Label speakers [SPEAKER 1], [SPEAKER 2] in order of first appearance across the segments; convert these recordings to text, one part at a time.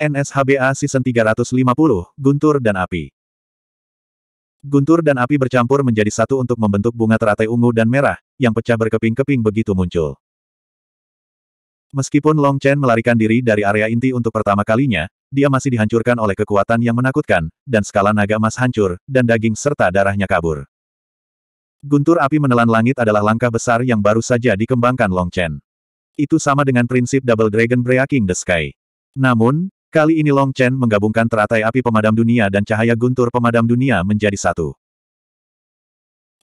[SPEAKER 1] NSHBA Season 350, Guntur dan Api. Guntur dan api bercampur menjadi satu untuk membentuk bunga teratai ungu dan merah, yang pecah berkeping-keping begitu muncul. Meskipun Long Chen melarikan diri dari area inti untuk pertama kalinya, dia masih dihancurkan oleh kekuatan yang menakutkan, dan skala naga emas hancur, dan daging serta darahnya kabur. Guntur api menelan langit adalah langkah besar yang baru saja dikembangkan Long Chen. Itu sama dengan prinsip Double Dragon Breaking the Sky. Namun, Kali ini Long Chen menggabungkan teratai api pemadam dunia dan cahaya guntur pemadam dunia menjadi satu.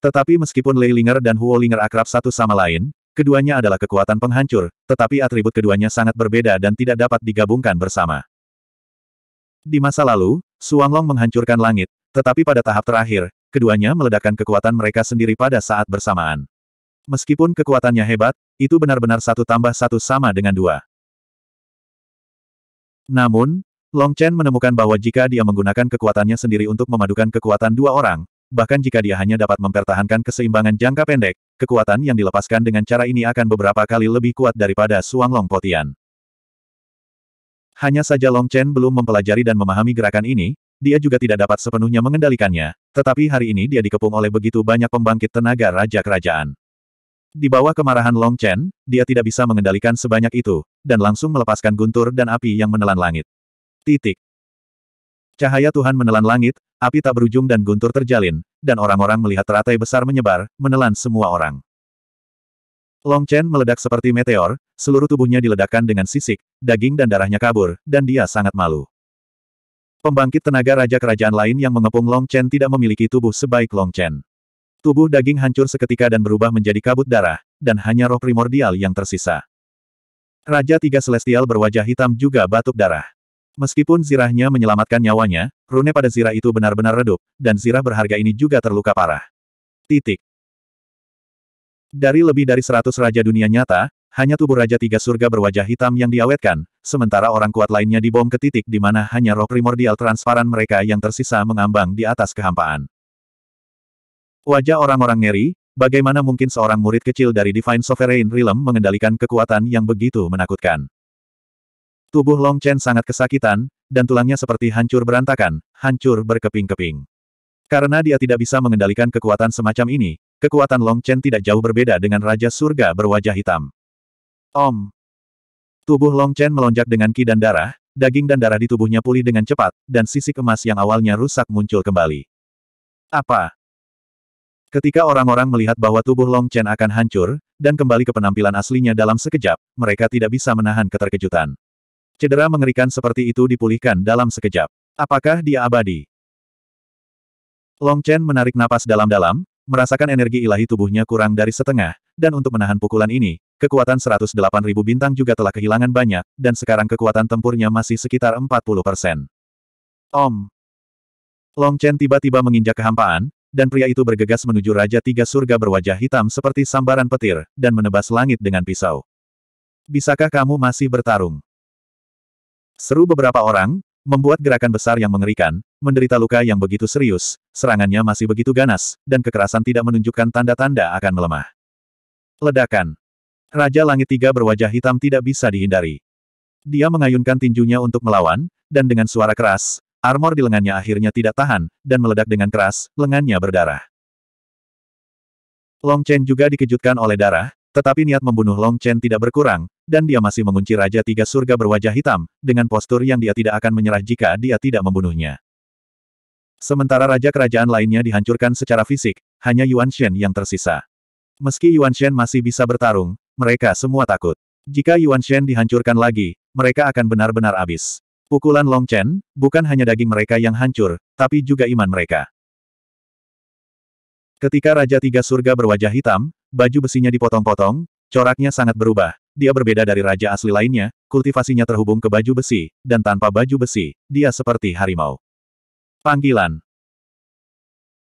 [SPEAKER 1] Tetapi meskipun Lei Linger dan Huo Linger akrab satu sama lain, keduanya adalah kekuatan penghancur, tetapi atribut keduanya sangat berbeda dan tidak dapat digabungkan bersama. Di masa lalu, Suang Long menghancurkan langit, tetapi pada tahap terakhir, keduanya meledakkan kekuatan mereka sendiri pada saat bersamaan. Meskipun kekuatannya hebat, itu benar-benar satu tambah satu sama dengan dua. Namun, Long Chen menemukan bahwa jika dia menggunakan kekuatannya sendiri untuk memadukan kekuatan dua orang, bahkan jika dia hanya dapat mempertahankan keseimbangan jangka pendek, kekuatan yang dilepaskan dengan cara ini akan beberapa kali lebih kuat daripada Suang Long Potian. Hanya saja Long Chen belum mempelajari dan memahami gerakan ini, dia juga tidak dapat sepenuhnya mengendalikannya, tetapi hari ini dia dikepung oleh begitu banyak pembangkit tenaga Raja Kerajaan. Di bawah kemarahan Long Chen, dia tidak bisa mengendalikan sebanyak itu, dan langsung melepaskan guntur dan api yang menelan langit. Titik. Cahaya Tuhan menelan langit, api tak berujung dan guntur terjalin, dan orang-orang melihat teratai besar menyebar, menelan semua orang. Long Chen meledak seperti meteor, seluruh tubuhnya diledakkan dengan sisik, daging dan darahnya kabur, dan dia sangat malu. Pembangkit tenaga raja kerajaan lain yang mengepung Long Chen tidak memiliki tubuh sebaik Long Chen. Tubuh daging hancur seketika dan berubah menjadi kabut darah, dan hanya roh primordial yang tersisa. Raja Tiga Celestial berwajah hitam juga batuk darah. Meskipun zirahnya menyelamatkan nyawanya, rune pada zirah itu benar-benar redup, dan zirah berharga ini juga terluka parah. Titik. Dari lebih dari seratus raja dunia nyata, hanya tubuh Raja Tiga Surga berwajah hitam yang diawetkan, sementara orang kuat lainnya dibom ke titik di mana hanya roh primordial transparan mereka yang tersisa mengambang di atas kehampaan. Wajah orang-orang ngeri, bagaimana mungkin seorang murid kecil dari Divine Sovereign Realm mengendalikan kekuatan yang begitu menakutkan. Tubuh Long Chen sangat kesakitan, dan tulangnya seperti hancur berantakan, hancur berkeping-keping. Karena dia tidak bisa mengendalikan kekuatan semacam ini, kekuatan Long Chen tidak jauh berbeda dengan Raja Surga berwajah hitam. Om. Tubuh Long Chen melonjak dengan ki dan darah, daging dan darah di tubuhnya pulih dengan cepat, dan sisi emas yang awalnya rusak muncul kembali. Apa? Ketika orang-orang melihat bahwa tubuh Long Chen akan hancur, dan kembali ke penampilan aslinya dalam sekejap, mereka tidak bisa menahan keterkejutan. Cedera mengerikan seperti itu dipulihkan dalam sekejap. Apakah dia abadi? Long Chen menarik napas dalam-dalam, merasakan energi ilahi tubuhnya kurang dari setengah, dan untuk menahan pukulan ini, kekuatan 108.000 bintang juga telah kehilangan banyak, dan sekarang kekuatan tempurnya masih sekitar 40 Om! Long Chen tiba-tiba menginjak kehampaan, dan pria itu bergegas menuju Raja Tiga Surga berwajah hitam seperti sambaran petir, dan menebas langit dengan pisau. Bisakah kamu masih bertarung? Seru beberapa orang, membuat gerakan besar yang mengerikan, menderita luka yang begitu serius, serangannya masih begitu ganas, dan kekerasan tidak menunjukkan tanda-tanda akan melemah. Ledakan. Raja Langit Tiga berwajah hitam tidak bisa dihindari. Dia mengayunkan tinjunya untuk melawan, dan dengan suara keras, Armor di lengannya akhirnya tidak tahan, dan meledak dengan keras, lengannya berdarah. Long Chen juga dikejutkan oleh darah, tetapi niat membunuh Long Chen tidak berkurang, dan dia masih mengunci Raja Tiga Surga berwajah hitam, dengan postur yang dia tidak akan menyerah jika dia tidak membunuhnya. Sementara raja kerajaan lainnya dihancurkan secara fisik, hanya Yuan Shen yang tersisa. Meski Yuan Shen masih bisa bertarung, mereka semua takut. Jika Yuan Shen dihancurkan lagi, mereka akan benar-benar habis. Pukulan Long Chen, bukan hanya daging mereka yang hancur, tapi juga iman mereka. Ketika Raja Tiga Surga berwajah hitam, baju besinya dipotong-potong, coraknya sangat berubah. Dia berbeda dari raja asli lainnya, kultivasinya terhubung ke baju besi, dan tanpa baju besi, dia seperti harimau. Panggilan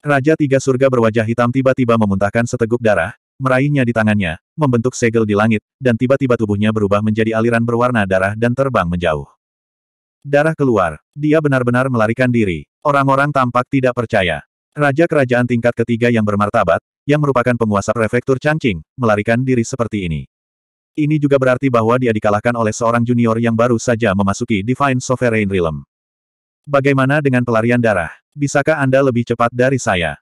[SPEAKER 1] Raja Tiga Surga berwajah hitam tiba-tiba memuntahkan seteguk darah, meraihnya di tangannya, membentuk segel di langit, dan tiba-tiba tubuhnya berubah menjadi aliran berwarna darah dan terbang menjauh. Darah keluar. Dia benar-benar melarikan diri. Orang-orang tampak tidak percaya. Raja kerajaan tingkat ketiga yang bermartabat, yang merupakan penguasa prefektur Changqing, melarikan diri seperti ini. Ini juga berarti bahwa dia dikalahkan oleh seorang junior yang baru saja memasuki Divine Sovereign Realm. Bagaimana dengan pelarian darah? Bisakah Anda lebih cepat dari saya?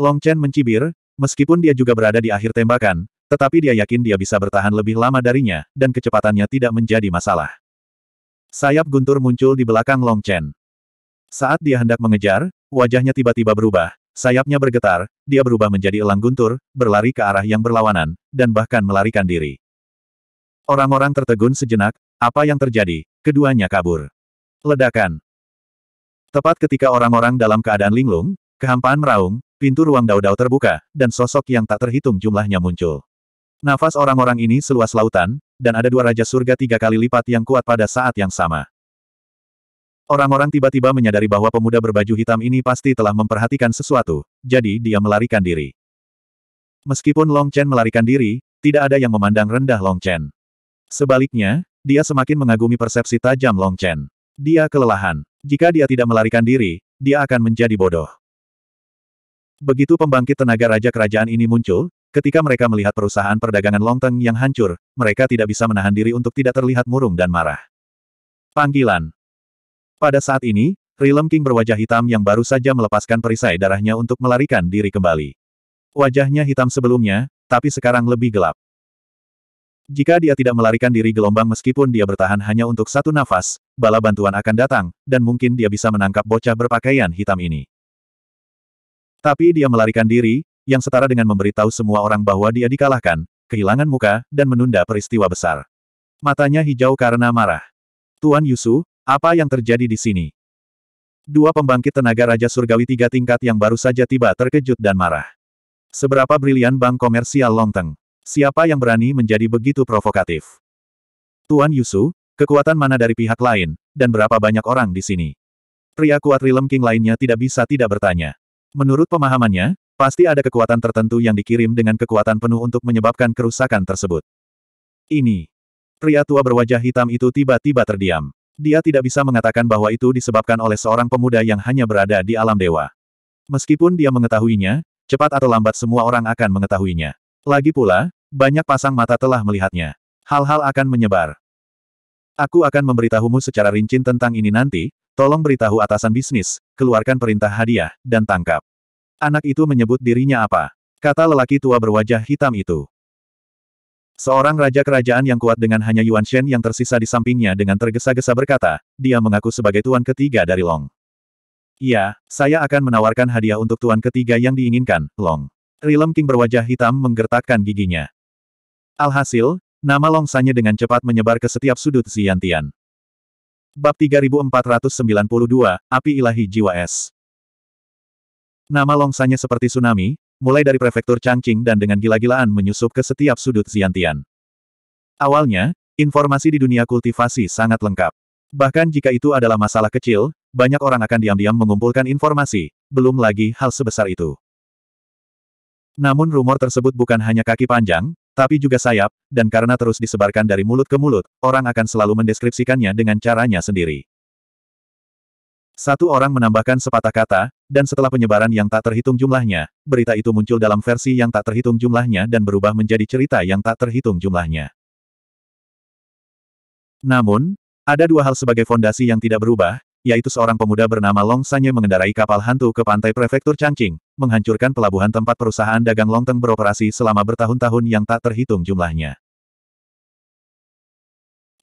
[SPEAKER 1] Long Chen mencibir, meskipun dia juga berada di akhir tembakan, tetapi dia yakin dia bisa bertahan lebih lama darinya, dan kecepatannya tidak menjadi masalah. Sayap guntur muncul di belakang Long Chen. Saat dia hendak mengejar, wajahnya tiba-tiba berubah, sayapnya bergetar, dia berubah menjadi elang guntur, berlari ke arah yang berlawanan, dan bahkan melarikan diri. Orang-orang tertegun sejenak, apa yang terjadi, keduanya kabur. Ledakan. Tepat ketika orang-orang dalam keadaan linglung, kehampaan meraung, pintu ruang daudau terbuka, dan sosok yang tak terhitung jumlahnya muncul. Nafas orang-orang ini seluas lautan, dan ada dua Raja Surga tiga kali lipat yang kuat pada saat yang sama. Orang-orang tiba-tiba menyadari bahwa pemuda berbaju hitam ini pasti telah memperhatikan sesuatu, jadi dia melarikan diri. Meskipun Long Chen melarikan diri, tidak ada yang memandang rendah Long Chen. Sebaliknya, dia semakin mengagumi persepsi tajam Long Chen. Dia kelelahan. Jika dia tidak melarikan diri, dia akan menjadi bodoh. Begitu pembangkit tenaga Raja Kerajaan ini muncul, Ketika mereka melihat perusahaan perdagangan Longteng yang hancur, mereka tidak bisa menahan diri untuk tidak terlihat murung dan marah. Panggilan Pada saat ini, Rilem King berwajah hitam yang baru saja melepaskan perisai darahnya untuk melarikan diri kembali. Wajahnya hitam sebelumnya, tapi sekarang lebih gelap. Jika dia tidak melarikan diri gelombang meskipun dia bertahan hanya untuk satu nafas, bala bantuan akan datang, dan mungkin dia bisa menangkap bocah berpakaian hitam ini. Tapi dia melarikan diri, yang setara dengan memberitahu semua orang bahwa dia dikalahkan, kehilangan muka, dan menunda peristiwa besar. Matanya hijau karena marah. Tuan Yusu, apa yang terjadi di sini? Dua pembangkit tenaga Raja Surgawi tiga tingkat yang baru saja tiba terkejut dan marah. Seberapa brilian bank komersial Longteng? Siapa yang berani menjadi begitu provokatif? Tuan Yusu, kekuatan mana dari pihak lain, dan berapa banyak orang di sini? Pria kuat Rilem King lainnya tidak bisa tidak bertanya. Menurut pemahamannya, Pasti ada kekuatan tertentu yang dikirim dengan kekuatan penuh untuk menyebabkan kerusakan tersebut. Ini. Pria tua berwajah hitam itu tiba-tiba terdiam. Dia tidak bisa mengatakan bahwa itu disebabkan oleh seorang pemuda yang hanya berada di alam dewa. Meskipun dia mengetahuinya, cepat atau lambat semua orang akan mengetahuinya. Lagi pula, banyak pasang mata telah melihatnya. Hal-hal akan menyebar. Aku akan memberitahumu secara rinci tentang ini nanti, tolong beritahu atasan bisnis, keluarkan perintah hadiah, dan tangkap. Anak itu menyebut dirinya apa? Kata lelaki tua berwajah hitam itu. Seorang raja kerajaan yang kuat dengan hanya Yuan Shen yang tersisa di sampingnya dengan tergesa-gesa berkata, dia mengaku sebagai tuan ketiga dari Long. Iya, saya akan menawarkan hadiah untuk tuan ketiga yang diinginkan, Long. Rilem King berwajah hitam menggertakkan giginya. Alhasil, nama Long Sanye dengan cepat menyebar ke setiap sudut Xiantian. Bab 3492, Api Ilahi Jiwa Es Nama longsanya seperti tsunami, mulai dari prefektur Changqing dan dengan gila-gilaan menyusup ke setiap sudut Xiantian. Awalnya, informasi di dunia kultivasi sangat lengkap. Bahkan jika itu adalah masalah kecil, banyak orang akan diam-diam mengumpulkan informasi, belum lagi hal sebesar itu. Namun rumor tersebut bukan hanya kaki panjang, tapi juga sayap, dan karena terus disebarkan dari mulut ke mulut, orang akan selalu mendeskripsikannya dengan caranya sendiri. Satu orang menambahkan sepatah kata, dan setelah penyebaran yang tak terhitung jumlahnya, berita itu muncul dalam versi yang tak terhitung jumlahnya dan berubah menjadi cerita yang tak terhitung jumlahnya. Namun, ada dua hal sebagai fondasi yang tidak berubah, yaitu seorang pemuda bernama Long Sanye mengendarai kapal hantu ke pantai prefektur Changqing, menghancurkan pelabuhan tempat perusahaan dagang Longteng beroperasi selama bertahun-tahun yang tak terhitung jumlahnya.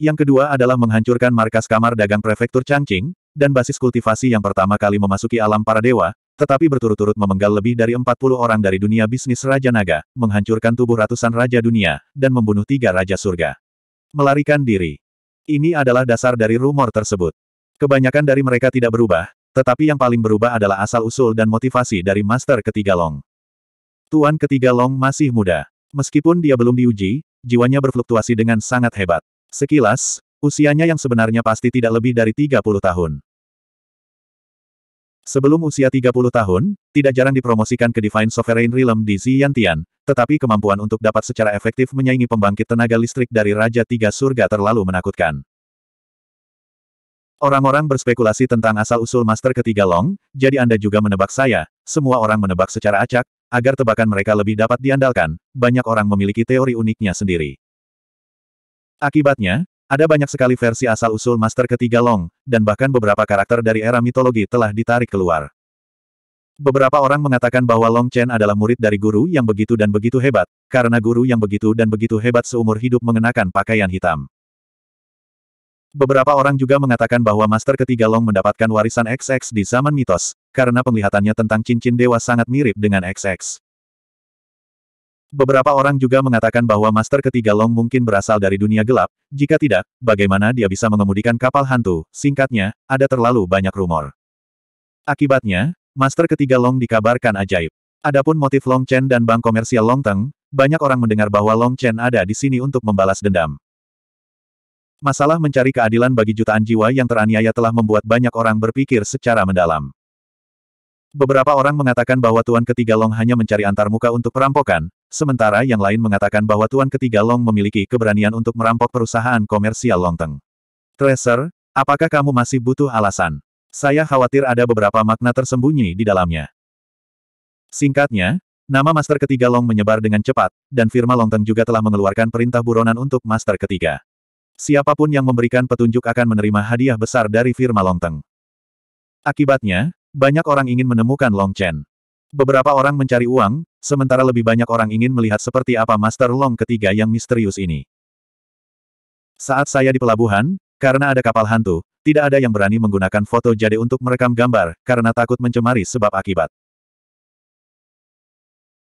[SPEAKER 1] Yang kedua adalah menghancurkan markas kamar dagang prefektur Changqing, dan basis kultivasi yang pertama kali memasuki alam para dewa, tetapi berturut-turut memenggal lebih dari 40 orang dari dunia bisnis Raja Naga, menghancurkan tubuh ratusan Raja Dunia, dan membunuh tiga Raja Surga. Melarikan diri. Ini adalah dasar dari rumor tersebut. Kebanyakan dari mereka tidak berubah, tetapi yang paling berubah adalah asal-usul dan motivasi dari Master Ketiga Long. Tuan Ketiga Long masih muda. Meskipun dia belum diuji, jiwanya berfluktuasi dengan sangat hebat. Sekilas, Usianya yang sebenarnya pasti tidak lebih dari 30 tahun. Sebelum usia 30 tahun, tidak jarang dipromosikan ke Divine Sovereign Realm di Ziyantian, tetapi kemampuan untuk dapat secara efektif menyaingi pembangkit tenaga listrik dari Raja Tiga Surga terlalu menakutkan. Orang-orang berspekulasi tentang asal-usul Master Ketiga Long, jadi Anda juga menebak saya, semua orang menebak secara acak, agar tebakan mereka lebih dapat diandalkan, banyak orang memiliki teori uniknya sendiri. Akibatnya, ada banyak sekali versi asal-usul Master Ketiga Long, dan bahkan beberapa karakter dari era mitologi telah ditarik keluar. Beberapa orang mengatakan bahwa Long Chen adalah murid dari guru yang begitu dan begitu hebat, karena guru yang begitu dan begitu hebat seumur hidup mengenakan pakaian hitam. Beberapa orang juga mengatakan bahwa Master Ketiga Long mendapatkan warisan XX di zaman mitos, karena penglihatannya tentang cincin dewa sangat mirip dengan XX. Beberapa orang juga mengatakan bahwa Master Ketiga Long mungkin berasal dari dunia gelap, jika tidak, bagaimana dia bisa mengemudikan kapal hantu, singkatnya, ada terlalu banyak rumor. Akibatnya, Master Ketiga Long dikabarkan ajaib. Adapun motif Long Chen dan bank komersial Long Teng, banyak orang mendengar bahwa Long Chen ada di sini untuk membalas dendam. Masalah mencari keadilan bagi jutaan jiwa yang teraniaya telah membuat banyak orang berpikir secara mendalam. Beberapa orang mengatakan bahwa Tuan Ketiga Long hanya mencari antarmuka untuk perampokan, Sementara yang lain mengatakan bahwa Tuan Ketiga Long memiliki keberanian untuk merampok perusahaan komersial Longteng. Tracer, apakah kamu masih butuh alasan? Saya khawatir ada beberapa makna tersembunyi di dalamnya. Singkatnya, nama Master Ketiga Long menyebar dengan cepat, dan firma Longteng juga telah mengeluarkan perintah buronan untuk Master Ketiga. Siapapun yang memberikan petunjuk akan menerima hadiah besar dari firma Longteng. Akibatnya, banyak orang ingin menemukan Long Chen. Beberapa orang mencari uang, sementara lebih banyak orang ingin melihat seperti apa Master Long ketiga yang misterius ini. Saat saya di pelabuhan, karena ada kapal hantu, tidak ada yang berani menggunakan foto jade untuk merekam gambar, karena takut mencemari sebab akibat.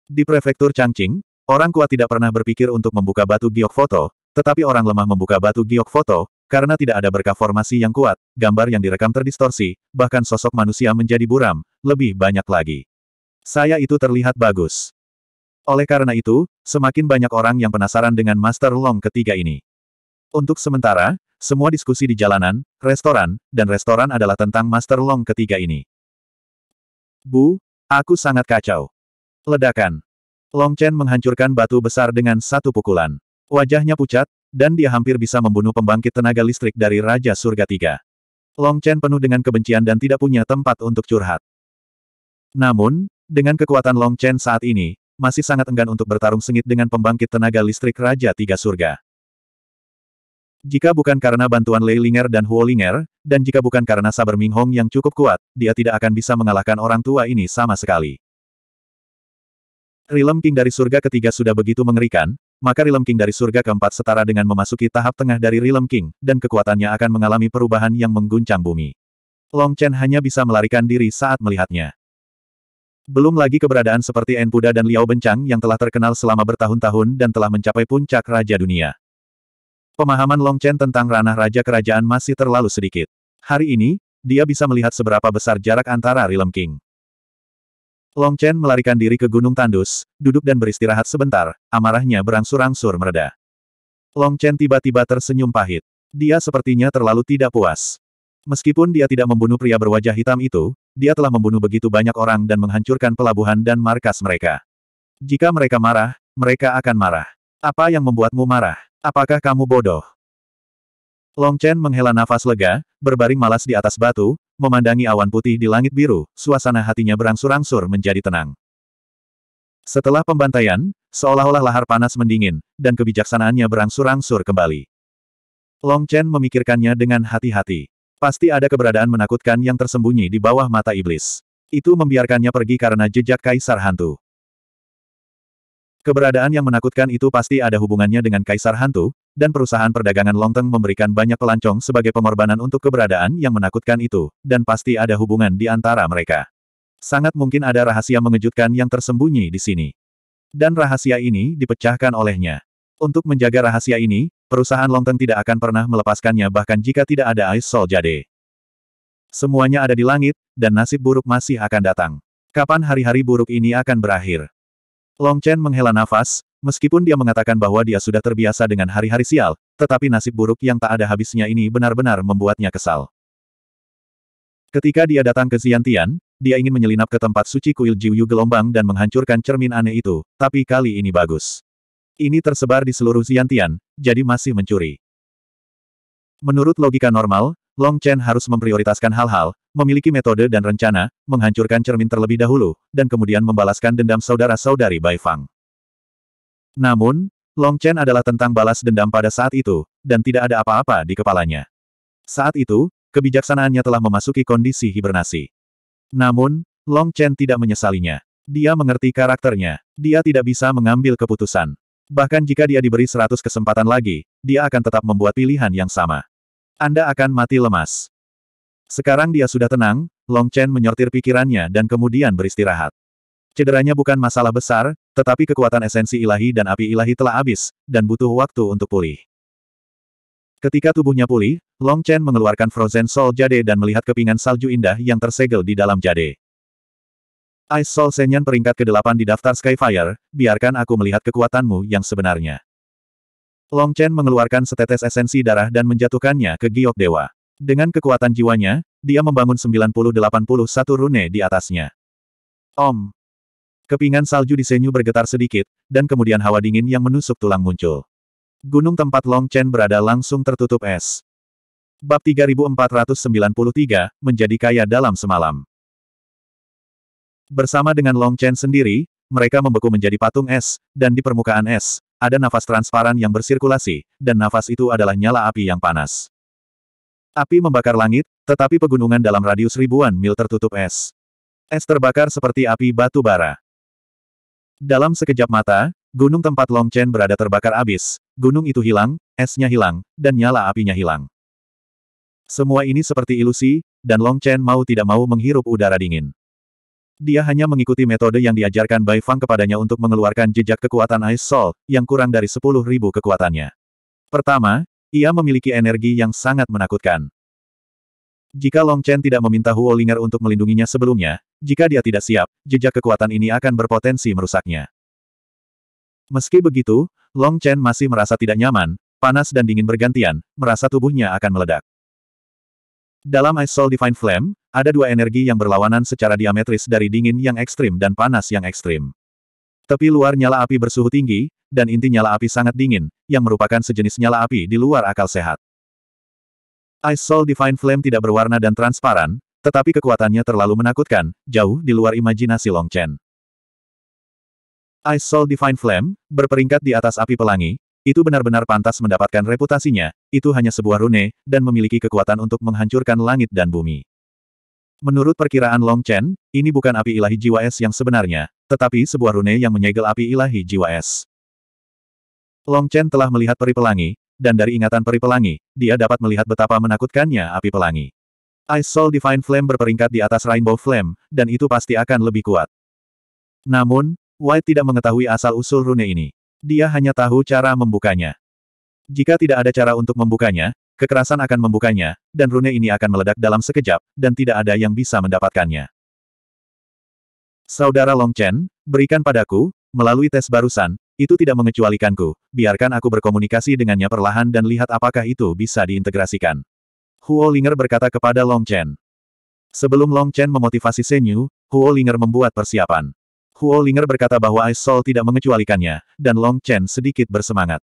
[SPEAKER 1] Di prefektur Changqing, orang kuat tidak pernah berpikir untuk membuka batu giok foto, tetapi orang lemah membuka batu giok foto, karena tidak ada berkah formasi yang kuat, gambar yang direkam terdistorsi, bahkan sosok manusia menjadi buram, lebih banyak lagi. Saya itu terlihat bagus. Oleh karena itu, semakin banyak orang yang penasaran dengan Master Long ketiga ini. Untuk sementara, semua diskusi di jalanan, restoran, dan restoran adalah tentang Master Long ketiga ini. Bu, aku sangat kacau. Ledakan. Long Chen menghancurkan batu besar dengan satu pukulan. Wajahnya pucat, dan dia hampir bisa membunuh pembangkit tenaga listrik dari Raja Surga Tiga. Long Chen penuh dengan kebencian dan tidak punya tempat untuk curhat. Namun, dengan kekuatan Long Chen saat ini, masih sangat enggan untuk bertarung sengit dengan pembangkit tenaga listrik Raja Tiga Surga. Jika bukan karena bantuan Lei Linger dan Huo Linger, dan jika bukan karena saber Ming Hong yang cukup kuat, dia tidak akan bisa mengalahkan orang tua ini sama sekali. Rilem King dari surga ketiga sudah begitu mengerikan, maka Rilem King dari surga keempat setara dengan memasuki tahap tengah dari Rilem King, dan kekuatannya akan mengalami perubahan yang mengguncang bumi. Long Chen hanya bisa melarikan diri saat melihatnya. Belum lagi keberadaan seperti Enpuda dan Liao Bencang yang telah terkenal selama bertahun-tahun dan telah mencapai puncak Raja Dunia. Pemahaman Long Chen tentang ranah Raja Kerajaan masih terlalu sedikit. Hari ini, dia bisa melihat seberapa besar jarak antara Realm King. Long Chen melarikan diri ke Gunung Tandus, duduk dan beristirahat sebentar, amarahnya berangsur-angsur mereda. Long Chen tiba-tiba tersenyum pahit. Dia sepertinya terlalu tidak puas. Meskipun dia tidak membunuh pria berwajah hitam itu, dia telah membunuh begitu banyak orang dan menghancurkan pelabuhan dan markas mereka. Jika mereka marah, mereka akan marah. Apa yang membuatmu marah? Apakah kamu bodoh? Long Chen menghela nafas lega, berbaring malas di atas batu, memandangi awan putih di langit biru, suasana hatinya berangsur-angsur menjadi tenang. Setelah pembantaian, seolah-olah lahar panas mendingin, dan kebijaksanaannya berangsur-angsur kembali. Long Chen memikirkannya dengan hati-hati. Pasti ada keberadaan menakutkan yang tersembunyi di bawah mata iblis. Itu membiarkannya pergi karena jejak Kaisar Hantu. Keberadaan yang menakutkan itu pasti ada hubungannya dengan Kaisar Hantu, dan perusahaan perdagangan Longteng memberikan banyak pelancong sebagai pengorbanan untuk keberadaan yang menakutkan itu, dan pasti ada hubungan di antara mereka. Sangat mungkin ada rahasia mengejutkan yang tersembunyi di sini. Dan rahasia ini dipecahkan olehnya. Untuk menjaga rahasia ini, perusahaan Longteng tidak akan pernah melepaskannya bahkan jika tidak ada Ice Soul Jade. Semuanya ada di langit, dan nasib buruk masih akan datang. Kapan hari-hari buruk ini akan berakhir? Long Chen menghela nafas, meskipun dia mengatakan bahwa dia sudah terbiasa dengan hari-hari sial, tetapi nasib buruk yang tak ada habisnya ini benar-benar membuatnya kesal. Ketika dia datang ke Xiantian, dia ingin menyelinap ke tempat suci kuil Jiuyu gelombang dan menghancurkan cermin aneh itu, tapi kali ini bagus ini tersebar di seluruh Xiantian, jadi masih mencuri. Menurut logika normal, Long Chen harus memprioritaskan hal-hal, memiliki metode dan rencana, menghancurkan cermin terlebih dahulu, dan kemudian membalaskan dendam saudara-saudari Bai Fang. Namun, Long Chen adalah tentang balas dendam pada saat itu, dan tidak ada apa-apa di kepalanya. Saat itu, kebijaksanaannya telah memasuki kondisi hibernasi. Namun, Long Chen tidak menyesalinya. Dia mengerti karakternya. Dia tidak bisa mengambil keputusan. Bahkan jika dia diberi seratus kesempatan lagi, dia akan tetap membuat pilihan yang sama. Anda akan mati lemas. Sekarang dia sudah tenang, Long Chen menyortir pikirannya dan kemudian beristirahat. Cederanya bukan masalah besar, tetapi kekuatan esensi ilahi dan api ilahi telah habis, dan butuh waktu untuk pulih. Ketika tubuhnya pulih, Long Chen mengeluarkan Frozen Soul Jade dan melihat kepingan salju indah yang tersegel di dalam jade. Ice Soul Senyan peringkat ke-8 di daftar Skyfire, biarkan aku melihat kekuatanmu yang sebenarnya. Long Chen mengeluarkan setetes esensi darah dan menjatuhkannya ke giok dewa. Dengan kekuatan jiwanya, dia membangun 9081 rune di atasnya. Om! Kepingan salju di Senyu bergetar sedikit, dan kemudian hawa dingin yang menusuk tulang muncul. Gunung tempat Long Chen berada langsung tertutup es. Bab 3493, menjadi kaya dalam semalam. Bersama dengan Long Chen sendiri, mereka membeku menjadi patung es, dan di permukaan es, ada nafas transparan yang bersirkulasi, dan nafas itu adalah nyala api yang panas. Api membakar langit, tetapi pegunungan dalam radius ribuan mil tertutup es. Es terbakar seperti api batu bara. Dalam sekejap mata, gunung tempat Long Chen berada terbakar abis, gunung itu hilang, esnya hilang, dan nyala apinya hilang. Semua ini seperti ilusi, dan Long Chen mau tidak mau menghirup udara dingin. Dia hanya mengikuti metode yang diajarkan Bai Fang kepadanya untuk mengeluarkan jejak kekuatan Ice Soul, yang kurang dari ribu kekuatannya. Pertama, ia memiliki energi yang sangat menakutkan. Jika Long Chen tidak meminta Huo Linger untuk melindunginya sebelumnya, jika dia tidak siap, jejak kekuatan ini akan berpotensi merusaknya. Meski begitu, Long Chen masih merasa tidak nyaman, panas dan dingin bergantian, merasa tubuhnya akan meledak. Dalam Ice Soul Divine Flame, ada dua energi yang berlawanan secara diametris dari dingin yang ekstrim dan panas yang ekstrim. Tepi luar nyala api bersuhu tinggi, dan inti nyala api sangat dingin, yang merupakan sejenis nyala api di luar akal sehat. Ice Soul Divine Flame tidak berwarna dan transparan, tetapi kekuatannya terlalu menakutkan, jauh di luar imajinasi Long Chen. Ice Soul Divine Flame, berperingkat di atas api pelangi, itu benar-benar pantas mendapatkan reputasinya, itu hanya sebuah rune, dan memiliki kekuatan untuk menghancurkan langit dan bumi. Menurut perkiraan Long Chen, ini bukan api ilahi jiwa es yang sebenarnya, tetapi sebuah rune yang menyegel api ilahi jiwa es. Long Chen telah melihat peri pelangi, dan dari ingatan peri pelangi, dia dapat melihat betapa menakutkannya api pelangi. Ice Soul Divine Flame berperingkat di atas Rainbow Flame, dan itu pasti akan lebih kuat. Namun, White tidak mengetahui asal-usul rune ini. Dia hanya tahu cara membukanya. Jika tidak ada cara untuk membukanya, kekerasan akan membukanya, dan rune ini akan meledak dalam sekejap, dan tidak ada yang bisa mendapatkannya. Saudara Long Chen, berikan padaku, melalui tes barusan, itu tidak mengecualikanku, biarkan aku berkomunikasi dengannya perlahan dan lihat apakah itu bisa diintegrasikan. Huo Linger berkata kepada Long Chen. Sebelum Long Chen memotivasi Senyu, Huo Linger membuat persiapan. Huo Linger berkata bahwa Ice Soul tidak mengecualikannya, dan Long Chen sedikit bersemangat.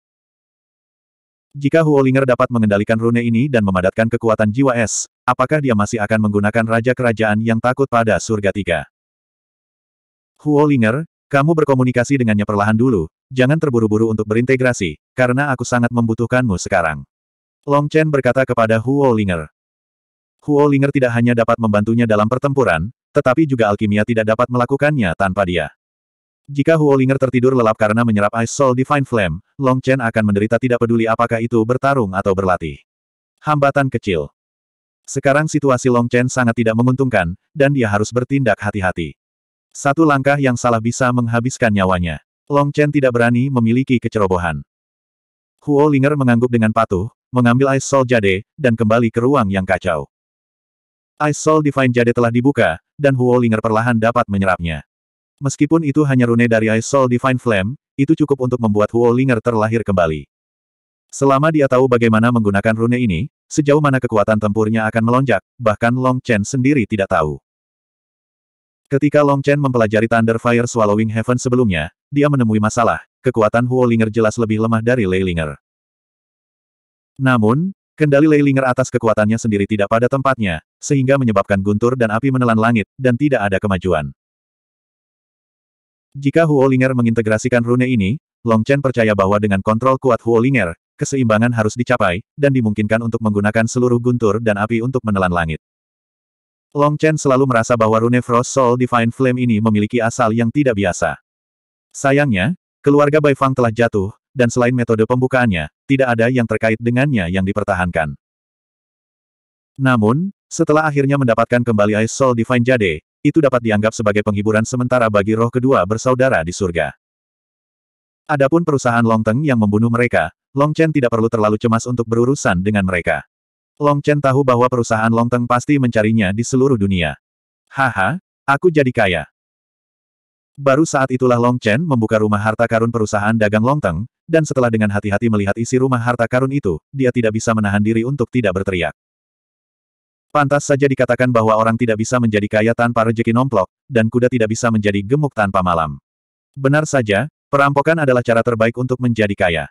[SPEAKER 1] Jika Huo Linger dapat mengendalikan rune ini dan memadatkan kekuatan jiwa es, apakah dia masih akan menggunakan Raja Kerajaan yang takut pada surga tiga? Huo Linger, kamu berkomunikasi dengannya perlahan dulu, jangan terburu-buru untuk berintegrasi, karena aku sangat membutuhkanmu sekarang. Long Chen berkata kepada Huo Linger. Huo Linger tidak hanya dapat membantunya dalam pertempuran, tetapi juga alkimia tidak dapat melakukannya tanpa dia. Jika Huolinger tertidur lelap karena menyerap Ice Soul Divine Flame, Long Chen akan menderita tidak peduli apakah itu bertarung atau berlatih. Hambatan kecil. Sekarang situasi Long Chen sangat tidak menguntungkan, dan dia harus bertindak hati-hati. Satu langkah yang salah bisa menghabiskan nyawanya. Long Chen tidak berani memiliki kecerobohan. Huo Linger mengangguk dengan patuh, mengambil Ice Soul Jade, dan kembali ke ruang yang kacau. Ice Soul Divine Jade telah dibuka, dan Huo Linger perlahan dapat menyerapnya. Meskipun itu hanya rune dari Ice Soul Divine Flame, itu cukup untuk membuat Huo Linger terlahir kembali. Selama dia tahu bagaimana menggunakan rune ini, sejauh mana kekuatan tempurnya akan melonjak, bahkan Long Chen sendiri tidak tahu. Ketika Long Chen mempelajari Thunder Fire Swallowing Heaven sebelumnya, dia menemui masalah, kekuatan Huo Linger jelas lebih lemah dari Lei Linger. Namun, Kendali Leilinger atas kekuatannya sendiri tidak pada tempatnya, sehingga menyebabkan guntur dan api menelan langit, dan tidak ada kemajuan. Jika Huo Ling'er mengintegrasikan rune ini, Long Chen percaya bahwa dengan kontrol kuat Huo Ling'er, keseimbangan harus dicapai, dan dimungkinkan untuk menggunakan seluruh guntur dan api untuk menelan langit. Long Chen selalu merasa bahwa rune Frost Soul Divine Flame ini memiliki asal yang tidak biasa. Sayangnya, keluarga Bai Fang telah jatuh, dan selain metode pembukaannya, tidak ada yang terkait dengannya yang dipertahankan. Namun, setelah akhirnya mendapatkan kembali Ice Soul Divine Jade, itu dapat dianggap sebagai penghiburan sementara bagi roh kedua bersaudara di surga. Adapun perusahaan Long Teng yang membunuh mereka, Long Chen tidak perlu terlalu cemas untuk berurusan dengan mereka. Long Chen tahu bahwa perusahaan Long Teng pasti mencarinya di seluruh dunia. Haha, aku jadi kaya. Baru saat itulah Long Chen membuka rumah harta karun perusahaan dagang Long Teng, dan setelah dengan hati-hati melihat isi rumah harta karun itu, dia tidak bisa menahan diri untuk tidak berteriak. Pantas saja dikatakan bahwa orang tidak bisa menjadi kaya tanpa rejeki nomplok, dan kuda tidak bisa menjadi gemuk tanpa malam. Benar saja, perampokan adalah cara terbaik untuk menjadi kaya.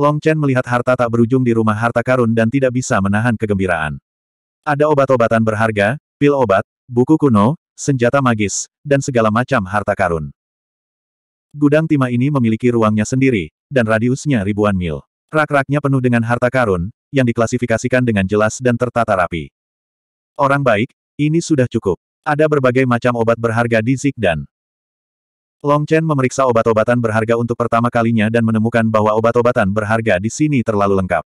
[SPEAKER 1] Long Chen melihat harta tak berujung di rumah harta karun dan tidak bisa menahan kegembiraan. Ada obat-obatan berharga, pil obat, buku kuno, senjata magis, dan segala macam harta karun. Gudang timah ini memiliki ruangnya sendiri, dan radiusnya ribuan mil. Rak-raknya penuh dengan harta karun, yang diklasifikasikan dengan jelas dan tertata rapi. Orang baik, ini sudah cukup. Ada berbagai macam obat berharga di dan Long Chen memeriksa obat-obatan berharga untuk pertama kalinya dan menemukan bahwa obat-obatan berharga di sini terlalu lengkap.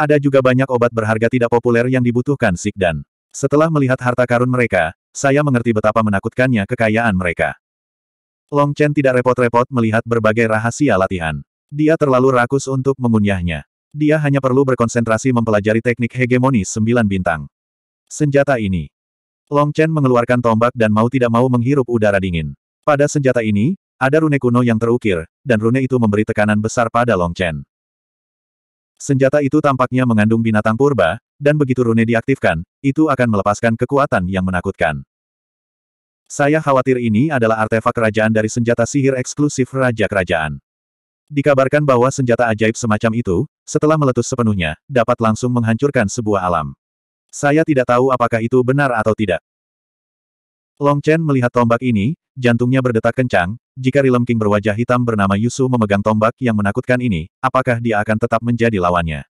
[SPEAKER 1] Ada juga banyak obat berharga tidak populer yang dibutuhkan Sikdan. Setelah melihat harta karun mereka, saya mengerti betapa menakutkannya kekayaan mereka. Long Chen tidak repot-repot melihat berbagai rahasia latihan. Dia terlalu rakus untuk mengunyahnya. Dia hanya perlu berkonsentrasi mempelajari teknik hegemoni sembilan bintang. Senjata ini. Long Chen mengeluarkan tombak dan mau tidak mau menghirup udara dingin. Pada senjata ini, ada rune kuno yang terukir, dan rune itu memberi tekanan besar pada Long Chen. Senjata itu tampaknya mengandung binatang purba, dan begitu rune diaktifkan, itu akan melepaskan kekuatan yang menakutkan. Saya khawatir ini adalah artefak kerajaan dari senjata sihir eksklusif Raja Kerajaan. Dikabarkan bahwa senjata ajaib semacam itu, setelah meletus sepenuhnya, dapat langsung menghancurkan sebuah alam. Saya tidak tahu apakah itu benar atau tidak. Long Chen melihat tombak ini, jantungnya berdetak kencang, jika Rilem King berwajah hitam bernama Yusu memegang tombak yang menakutkan ini, apakah dia akan tetap menjadi lawannya?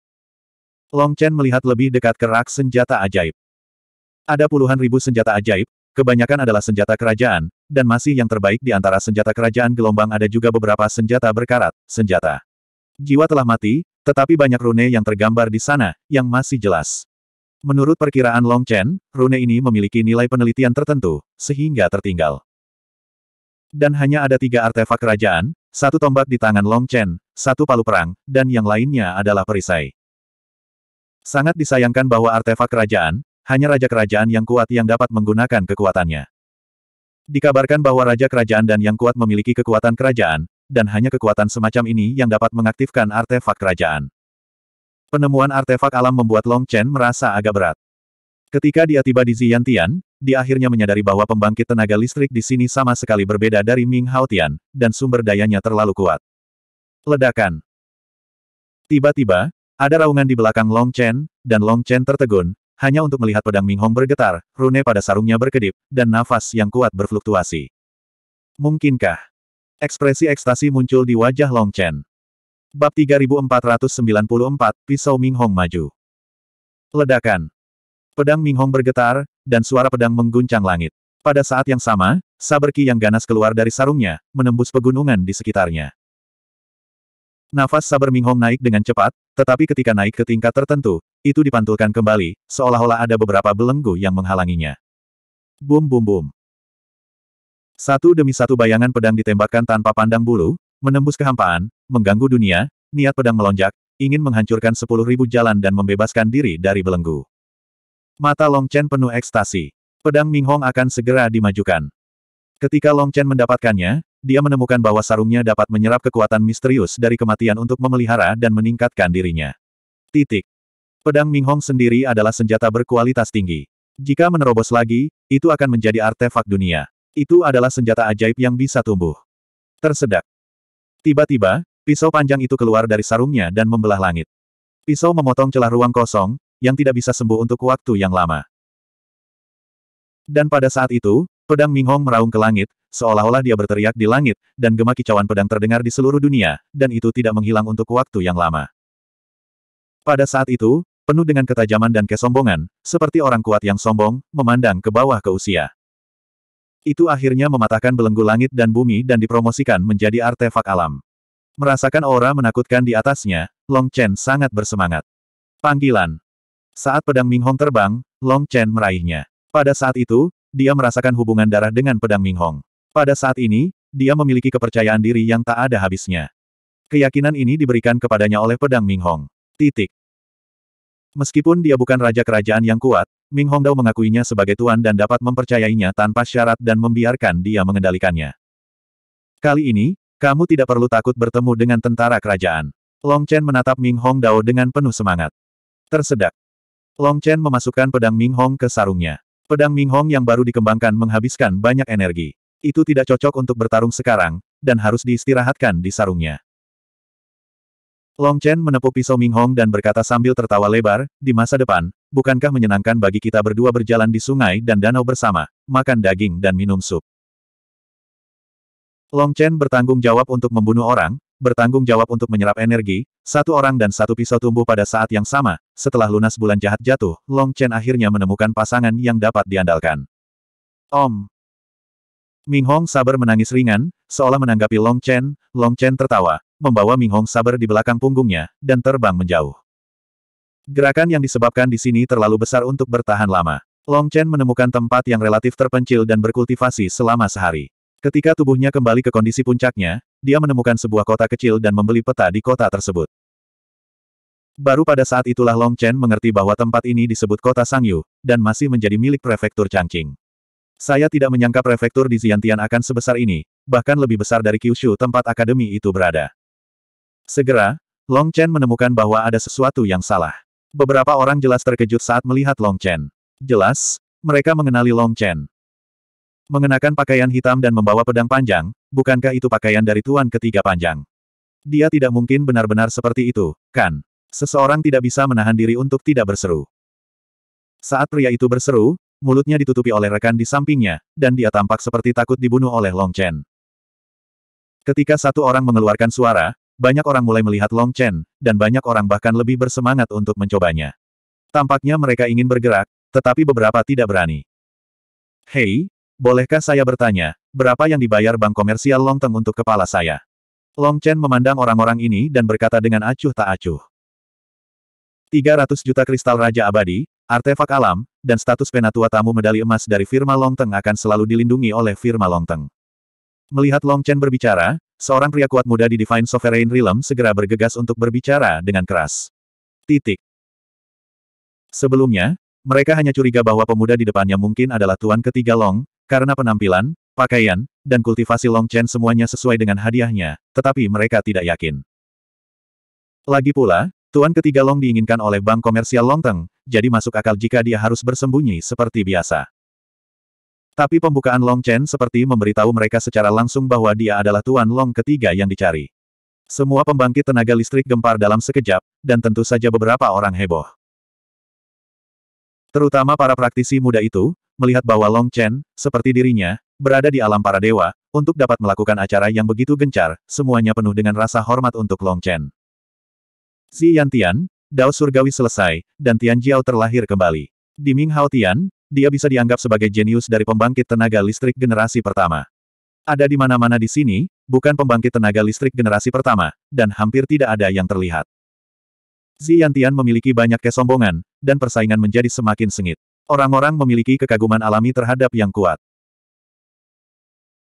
[SPEAKER 1] Long Chen melihat lebih dekat ke rak senjata ajaib. Ada puluhan ribu senjata ajaib, kebanyakan adalah senjata kerajaan, dan masih yang terbaik di antara senjata kerajaan gelombang ada juga beberapa senjata berkarat, senjata. Jiwa telah mati, tetapi banyak rune yang tergambar di sana, yang masih jelas. Menurut perkiraan Long Chen, rune ini memiliki nilai penelitian tertentu, sehingga tertinggal. Dan hanya ada tiga artefak kerajaan, satu tombak di tangan Long Chen, satu palu perang, dan yang lainnya adalah perisai. Sangat disayangkan bahwa artefak kerajaan, hanya raja kerajaan yang kuat yang dapat menggunakan kekuatannya. Dikabarkan bahwa raja kerajaan dan yang kuat memiliki kekuatan kerajaan, dan hanya kekuatan semacam ini yang dapat mengaktifkan artefak kerajaan. Penemuan artefak alam membuat Long Chen merasa agak berat. Ketika dia tiba di Ziyantian, dia akhirnya menyadari bahwa pembangkit tenaga listrik di sini sama sekali berbeda dari Ming Haotian, dan sumber dayanya terlalu kuat. Ledakan. Tiba-tiba, ada raungan di belakang Long Chen, dan Long Chen tertegun, hanya untuk melihat pedang Ming Hong bergetar, rune pada sarungnya berkedip, dan nafas yang kuat berfluktuasi. Mungkinkah? Ekspresi ekstasi muncul di wajah Long Chen. Bab 3494, Pisau Ming Hong maju. Ledakan. Pedang Ming Hong bergetar, dan suara pedang mengguncang langit. Pada saat yang sama, saber ki yang ganas keluar dari sarungnya, menembus pegunungan di sekitarnya. Nafas saber Ming Hong naik dengan cepat, tetapi ketika naik ke tingkat tertentu, itu dipantulkan kembali, seolah-olah ada beberapa belenggu yang menghalanginya. Bum bum bum. Satu demi satu bayangan pedang ditembakkan tanpa pandang bulu, menembus kehampaan, mengganggu dunia, niat pedang melonjak, ingin menghancurkan sepuluh ribu jalan dan membebaskan diri dari belenggu. Mata Long Chen penuh ekstasi. Pedang Ming Hong akan segera dimajukan. Ketika Long Chen mendapatkannya, dia menemukan bahwa sarungnya dapat menyerap kekuatan misterius dari kematian untuk memelihara dan meningkatkan dirinya. Titik. Pedang Ming Hong sendiri adalah senjata berkualitas tinggi. Jika menerobos lagi, itu akan menjadi artefak dunia. Itu adalah senjata ajaib yang bisa tumbuh. Tersedak. Tiba-tiba, Pisau panjang itu keluar dari sarungnya dan membelah langit. Pisau memotong celah ruang kosong, yang tidak bisa sembuh untuk waktu yang lama. Dan pada saat itu, pedang Ming Hong meraung ke langit, seolah-olah dia berteriak di langit, dan gema kicauan pedang terdengar di seluruh dunia, dan itu tidak menghilang untuk waktu yang lama. Pada saat itu, penuh dengan ketajaman dan kesombongan, seperti orang kuat yang sombong, memandang ke bawah ke usia. Itu akhirnya mematahkan belenggu langit dan bumi dan dipromosikan menjadi artefak alam. Merasakan aura menakutkan di atasnya, Long Chen sangat bersemangat. Panggilan. Saat pedang Ming Hong terbang, Long Chen meraihnya. Pada saat itu, dia merasakan hubungan darah dengan pedang Ming Hong. Pada saat ini, dia memiliki kepercayaan diri yang tak ada habisnya. Keyakinan ini diberikan kepadanya oleh pedang Ming Hong. Titik. Meskipun dia bukan raja kerajaan yang kuat, Ming Dao mengakuinya sebagai tuan dan dapat mempercayainya tanpa syarat dan membiarkan dia mengendalikannya. Kali ini, kamu tidak perlu takut bertemu dengan tentara kerajaan. Long Chen menatap Ming Hong Dao dengan penuh semangat. Tersedak. Long Chen memasukkan pedang Ming Hong ke sarungnya. Pedang Ming Hong yang baru dikembangkan menghabiskan banyak energi. Itu tidak cocok untuk bertarung sekarang, dan harus diistirahatkan di sarungnya. Long Chen menepuk pisau Ming Hong dan berkata sambil tertawa lebar, di masa depan, bukankah menyenangkan bagi kita berdua berjalan di sungai dan danau bersama, makan daging dan minum sup. Long Chen bertanggung jawab untuk membunuh orang, bertanggung jawab untuk menyerap energi, satu orang dan satu pisau tumbuh pada saat yang sama, setelah lunas bulan jahat jatuh, Long Chen akhirnya menemukan pasangan yang dapat diandalkan. Om. Ming Hong sabar menangis ringan, seolah menanggapi Long Chen, Long Chen tertawa, membawa Ming Hong sabar di belakang punggungnya, dan terbang menjauh. Gerakan yang disebabkan di sini terlalu besar untuk bertahan lama. Long Chen menemukan tempat yang relatif terpencil dan berkultivasi selama sehari. Ketika tubuhnya kembali ke kondisi puncaknya, dia menemukan sebuah kota kecil dan membeli peta di kota tersebut. Baru pada saat itulah Long Chen mengerti bahwa tempat ini disebut kota Sangyu, dan masih menjadi milik prefektur Changqing. Saya tidak menyangka prefektur di Xiantian akan sebesar ini, bahkan lebih besar dari Kyushu tempat akademi itu berada. Segera, Long Chen menemukan bahwa ada sesuatu yang salah. Beberapa orang jelas terkejut saat melihat Long Chen. Jelas, mereka mengenali Long Chen. Mengenakan pakaian hitam dan membawa pedang panjang, bukankah itu pakaian dari tuan ketiga panjang? Dia tidak mungkin benar-benar seperti itu, kan? Seseorang tidak bisa menahan diri untuk tidak berseru. Saat pria itu berseru, mulutnya ditutupi oleh rekan di sampingnya, dan dia tampak seperti takut dibunuh oleh Long Chen. Ketika satu orang mengeluarkan suara, banyak orang mulai melihat Long Chen, dan banyak orang bahkan lebih bersemangat untuk mencobanya. Tampaknya mereka ingin bergerak, tetapi beberapa tidak berani. Hei, Bolehkah saya bertanya, berapa yang dibayar bank komersial Long Teng untuk kepala saya? Long Chen memandang orang-orang ini dan berkata dengan acuh tak acuh. 300 juta kristal Raja Abadi, artefak alam, dan status penatua tamu medali emas dari firma Long Teng akan selalu dilindungi oleh firma Long Teng. Melihat Long Chen berbicara, seorang pria kuat muda di Divine Sovereign Realm segera bergegas untuk berbicara dengan keras. Titik. Sebelumnya, mereka hanya curiga bahwa pemuda di depannya mungkin adalah tuan ketiga Long, karena penampilan, pakaian, dan kultivasi Long Chen semuanya sesuai dengan hadiahnya, tetapi mereka tidak yakin. Lagi pula, tuan ketiga Long diinginkan oleh bank komersial Long Teng, jadi masuk akal jika dia harus bersembunyi seperti biasa. Tapi pembukaan Long Chen seperti memberitahu mereka secara langsung bahwa dia adalah tuan Long ketiga yang dicari. Semua pembangkit tenaga listrik gempar dalam sekejap, dan tentu saja beberapa orang heboh. Terutama para praktisi muda itu, melihat bahwa Long Chen, seperti dirinya, berada di alam para dewa, untuk dapat melakukan acara yang begitu gencar, semuanya penuh dengan rasa hormat untuk Long Chen. Si Tian Dao Surgawi selesai, dan Tian Jiao terlahir kembali. Di Ming Hao Tian, dia bisa dianggap sebagai jenius dari pembangkit tenaga listrik generasi pertama. Ada di mana-mana di sini, bukan pembangkit tenaga listrik generasi pertama, dan hampir tidak ada yang terlihat. Yantian memiliki banyak kesombongan, dan persaingan menjadi semakin sengit. Orang-orang memiliki kekaguman alami terhadap yang kuat.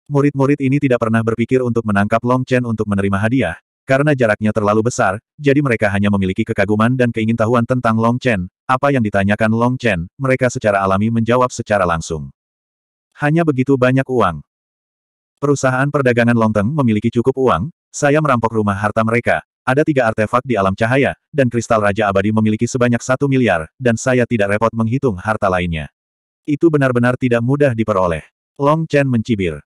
[SPEAKER 1] Murid-murid ini tidak pernah berpikir untuk menangkap Long Chen untuk menerima hadiah, karena jaraknya terlalu besar, jadi mereka hanya memiliki kekaguman dan keingintahuan tentang Long Chen. Apa yang ditanyakan Long Chen, mereka secara alami menjawab secara langsung. Hanya begitu banyak uang. Perusahaan perdagangan long Longteng memiliki cukup uang, saya merampok rumah harta mereka, ada tiga artefak di alam cahaya, dan kristal Raja Abadi memiliki sebanyak satu miliar, dan saya tidak repot menghitung harta lainnya. Itu benar-benar tidak mudah diperoleh. Long Chen mencibir.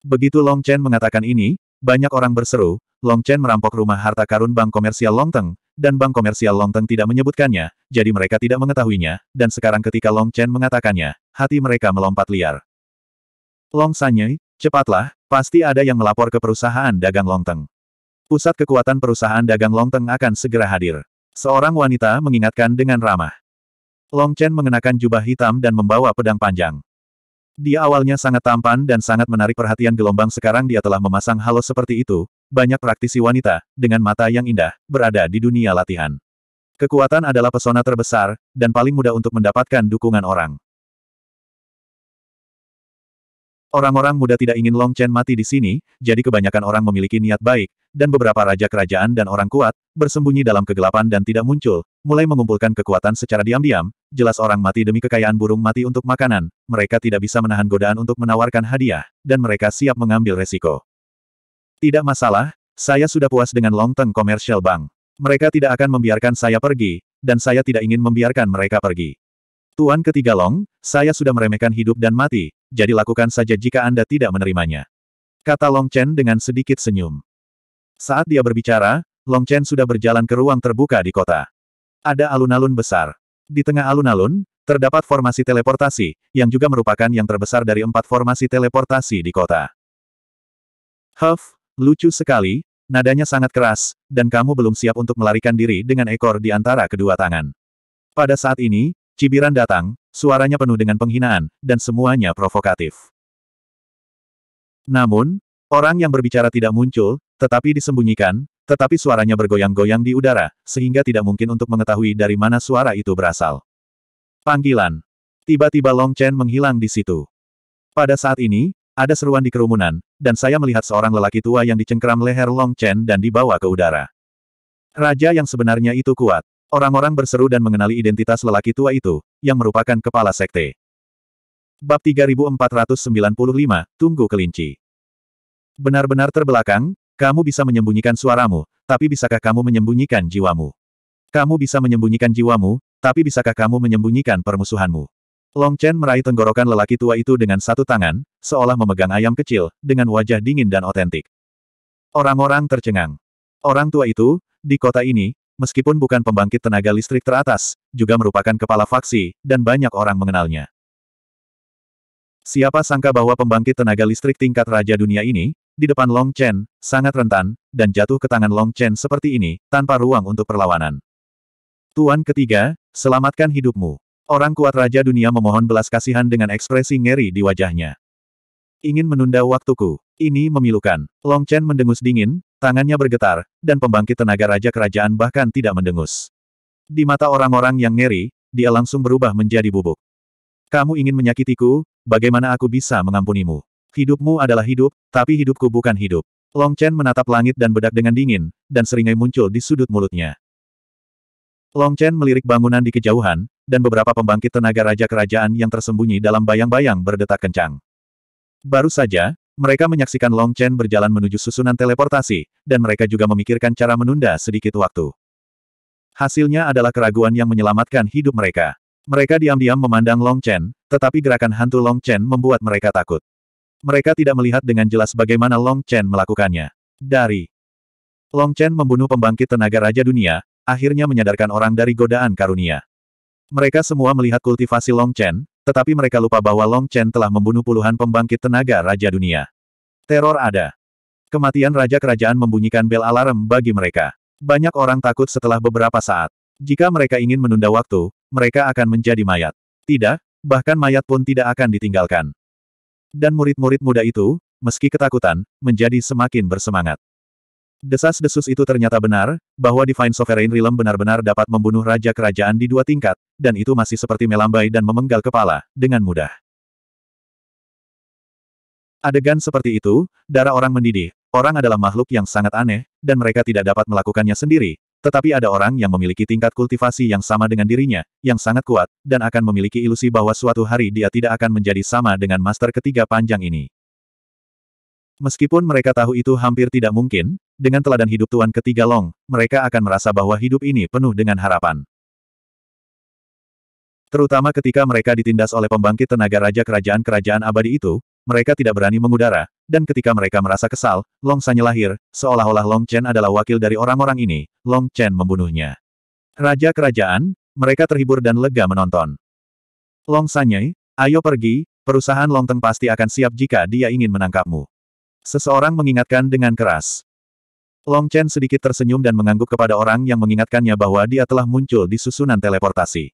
[SPEAKER 1] Begitu Long Chen mengatakan ini, banyak orang berseru, Long Chen merampok rumah harta karun Bank Komersial Long Teng, dan Bank Komersial Long Teng tidak menyebutkannya, jadi mereka tidak mengetahuinya, dan sekarang ketika Long Chen mengatakannya, hati mereka melompat liar. Long Sanye, cepatlah, pasti ada yang melapor ke perusahaan dagang Long Teng. Pusat kekuatan perusahaan dagang Longteng akan segera hadir. Seorang wanita mengingatkan dengan ramah. Long Chen mengenakan jubah hitam dan membawa pedang panjang. Dia awalnya sangat tampan dan sangat menarik perhatian gelombang sekarang dia telah memasang halo seperti itu, banyak praktisi wanita, dengan mata yang indah, berada di dunia latihan. Kekuatan adalah pesona terbesar, dan paling mudah untuk mendapatkan dukungan orang. Orang-orang muda tidak ingin Long Chen mati di sini, jadi kebanyakan orang memiliki niat baik, dan beberapa raja kerajaan dan orang kuat, bersembunyi dalam kegelapan dan tidak muncul, mulai mengumpulkan kekuatan secara diam-diam, jelas orang mati demi kekayaan burung mati untuk makanan, mereka tidak bisa menahan godaan untuk menawarkan hadiah, dan mereka siap mengambil resiko. Tidak masalah, saya sudah puas dengan Long Teng Commercial Bank. Mereka tidak akan membiarkan saya pergi, dan saya tidak ingin membiarkan mereka pergi. Tuan ketiga Long, saya sudah meremehkan hidup dan mati, jadi lakukan saja jika Anda tidak menerimanya. Kata Long Chen dengan sedikit senyum. Saat dia berbicara, Long Chen sudah berjalan ke ruang terbuka di kota. Ada alun-alun besar. Di tengah alun-alun, terdapat formasi teleportasi, yang juga merupakan yang terbesar dari empat formasi teleportasi di kota. Huff, lucu sekali, nadanya sangat keras, dan kamu belum siap untuk melarikan diri dengan ekor di antara kedua tangan. Pada saat ini, Cibiran datang, suaranya penuh dengan penghinaan, dan semuanya provokatif. Namun, orang yang berbicara tidak muncul, tetapi disembunyikan, tetapi suaranya bergoyang-goyang di udara, sehingga tidak mungkin untuk mengetahui dari mana suara itu berasal. Panggilan. Tiba-tiba Long Chen menghilang di situ. Pada saat ini, ada seruan di kerumunan, dan saya melihat seorang lelaki tua yang dicengkram leher Long Chen dan dibawa ke udara. Raja yang sebenarnya itu kuat. Orang-orang berseru dan mengenali identitas lelaki tua itu, yang merupakan kepala sekte. Bab 3495, Tunggu Kelinci. Benar-benar terbelakang, kamu bisa menyembunyikan suaramu, tapi bisakah kamu menyembunyikan jiwamu? Kamu bisa menyembunyikan jiwamu, tapi bisakah kamu menyembunyikan permusuhanmu? Long Chen meraih tenggorokan lelaki tua itu dengan satu tangan, seolah memegang ayam kecil, dengan wajah dingin dan otentik. Orang-orang tercengang. Orang tua itu, di kota ini, meskipun bukan pembangkit tenaga listrik teratas, juga merupakan kepala faksi, dan banyak orang mengenalnya. Siapa sangka bahwa pembangkit tenaga listrik tingkat raja dunia ini, di depan Long Chen, sangat rentan, dan jatuh ke tangan Long Chen seperti ini, tanpa ruang untuk perlawanan. Tuan ketiga, selamatkan hidupmu. Orang kuat raja dunia memohon belas kasihan dengan ekspresi ngeri di wajahnya. Ingin menunda waktuku. Ini memilukan. Long Chen mendengus dingin, Tangannya bergetar, dan pembangkit tenaga raja kerajaan bahkan tidak mendengus. Di mata orang-orang yang ngeri, dia langsung berubah menjadi bubuk. Kamu ingin menyakitiku, bagaimana aku bisa mengampunimu? Hidupmu adalah hidup, tapi hidupku bukan hidup. Long Chen menatap langit dan bedak dengan dingin, dan seringai muncul di sudut mulutnya. Long Chen melirik bangunan di kejauhan, dan beberapa pembangkit tenaga raja kerajaan yang tersembunyi dalam bayang-bayang berdetak kencang. Baru saja, mereka menyaksikan Long Chen berjalan menuju susunan teleportasi, dan mereka juga memikirkan cara menunda sedikit waktu. Hasilnya adalah keraguan yang menyelamatkan hidup mereka. Mereka diam-diam memandang Long Chen, tetapi gerakan hantu Long Chen membuat mereka takut. Mereka tidak melihat dengan jelas bagaimana Long Chen melakukannya. Dari Long Chen membunuh pembangkit tenaga Raja Dunia, akhirnya menyadarkan orang dari godaan karunia. Mereka semua melihat kultivasi Long Chen, tetapi mereka lupa bahwa Long Chen telah membunuh puluhan pembangkit tenaga Raja Dunia. Teror ada. Kematian Raja Kerajaan membunyikan bel alarm bagi mereka. Banyak orang takut setelah beberapa saat. Jika mereka ingin menunda waktu, mereka akan menjadi mayat. Tidak, bahkan mayat pun tidak akan ditinggalkan. Dan murid-murid muda itu, meski ketakutan, menjadi semakin bersemangat. Desas-desus itu ternyata benar, bahwa Divine Sovereign Realm benar-benar dapat membunuh Raja Kerajaan di dua tingkat, dan itu masih seperti melambai dan memenggal kepala, dengan mudah. Adegan seperti itu, darah orang mendidih, orang adalah makhluk yang sangat aneh, dan mereka tidak dapat melakukannya sendiri, tetapi ada orang yang memiliki tingkat kultivasi yang sama dengan dirinya, yang sangat kuat, dan akan memiliki ilusi bahwa suatu hari dia tidak akan menjadi sama dengan master ketiga panjang ini. Meskipun mereka tahu itu hampir tidak mungkin, dengan teladan hidup Tuan ketiga Long, mereka akan merasa bahwa hidup ini penuh dengan harapan. Terutama ketika mereka ditindas oleh pembangkit tenaga raja kerajaan-kerajaan abadi itu, mereka tidak berani mengudara, dan ketika mereka merasa kesal, Long Sanye lahir, seolah-olah Long Chen adalah wakil dari orang-orang ini, Long Chen membunuhnya. Raja kerajaan, mereka terhibur dan lega menonton. Long Sanye, ayo pergi, perusahaan Long Teng pasti akan siap jika dia ingin menangkapmu. Seseorang mengingatkan dengan keras. Long Chen sedikit tersenyum dan mengangguk kepada orang yang mengingatkannya bahwa dia telah muncul di susunan teleportasi.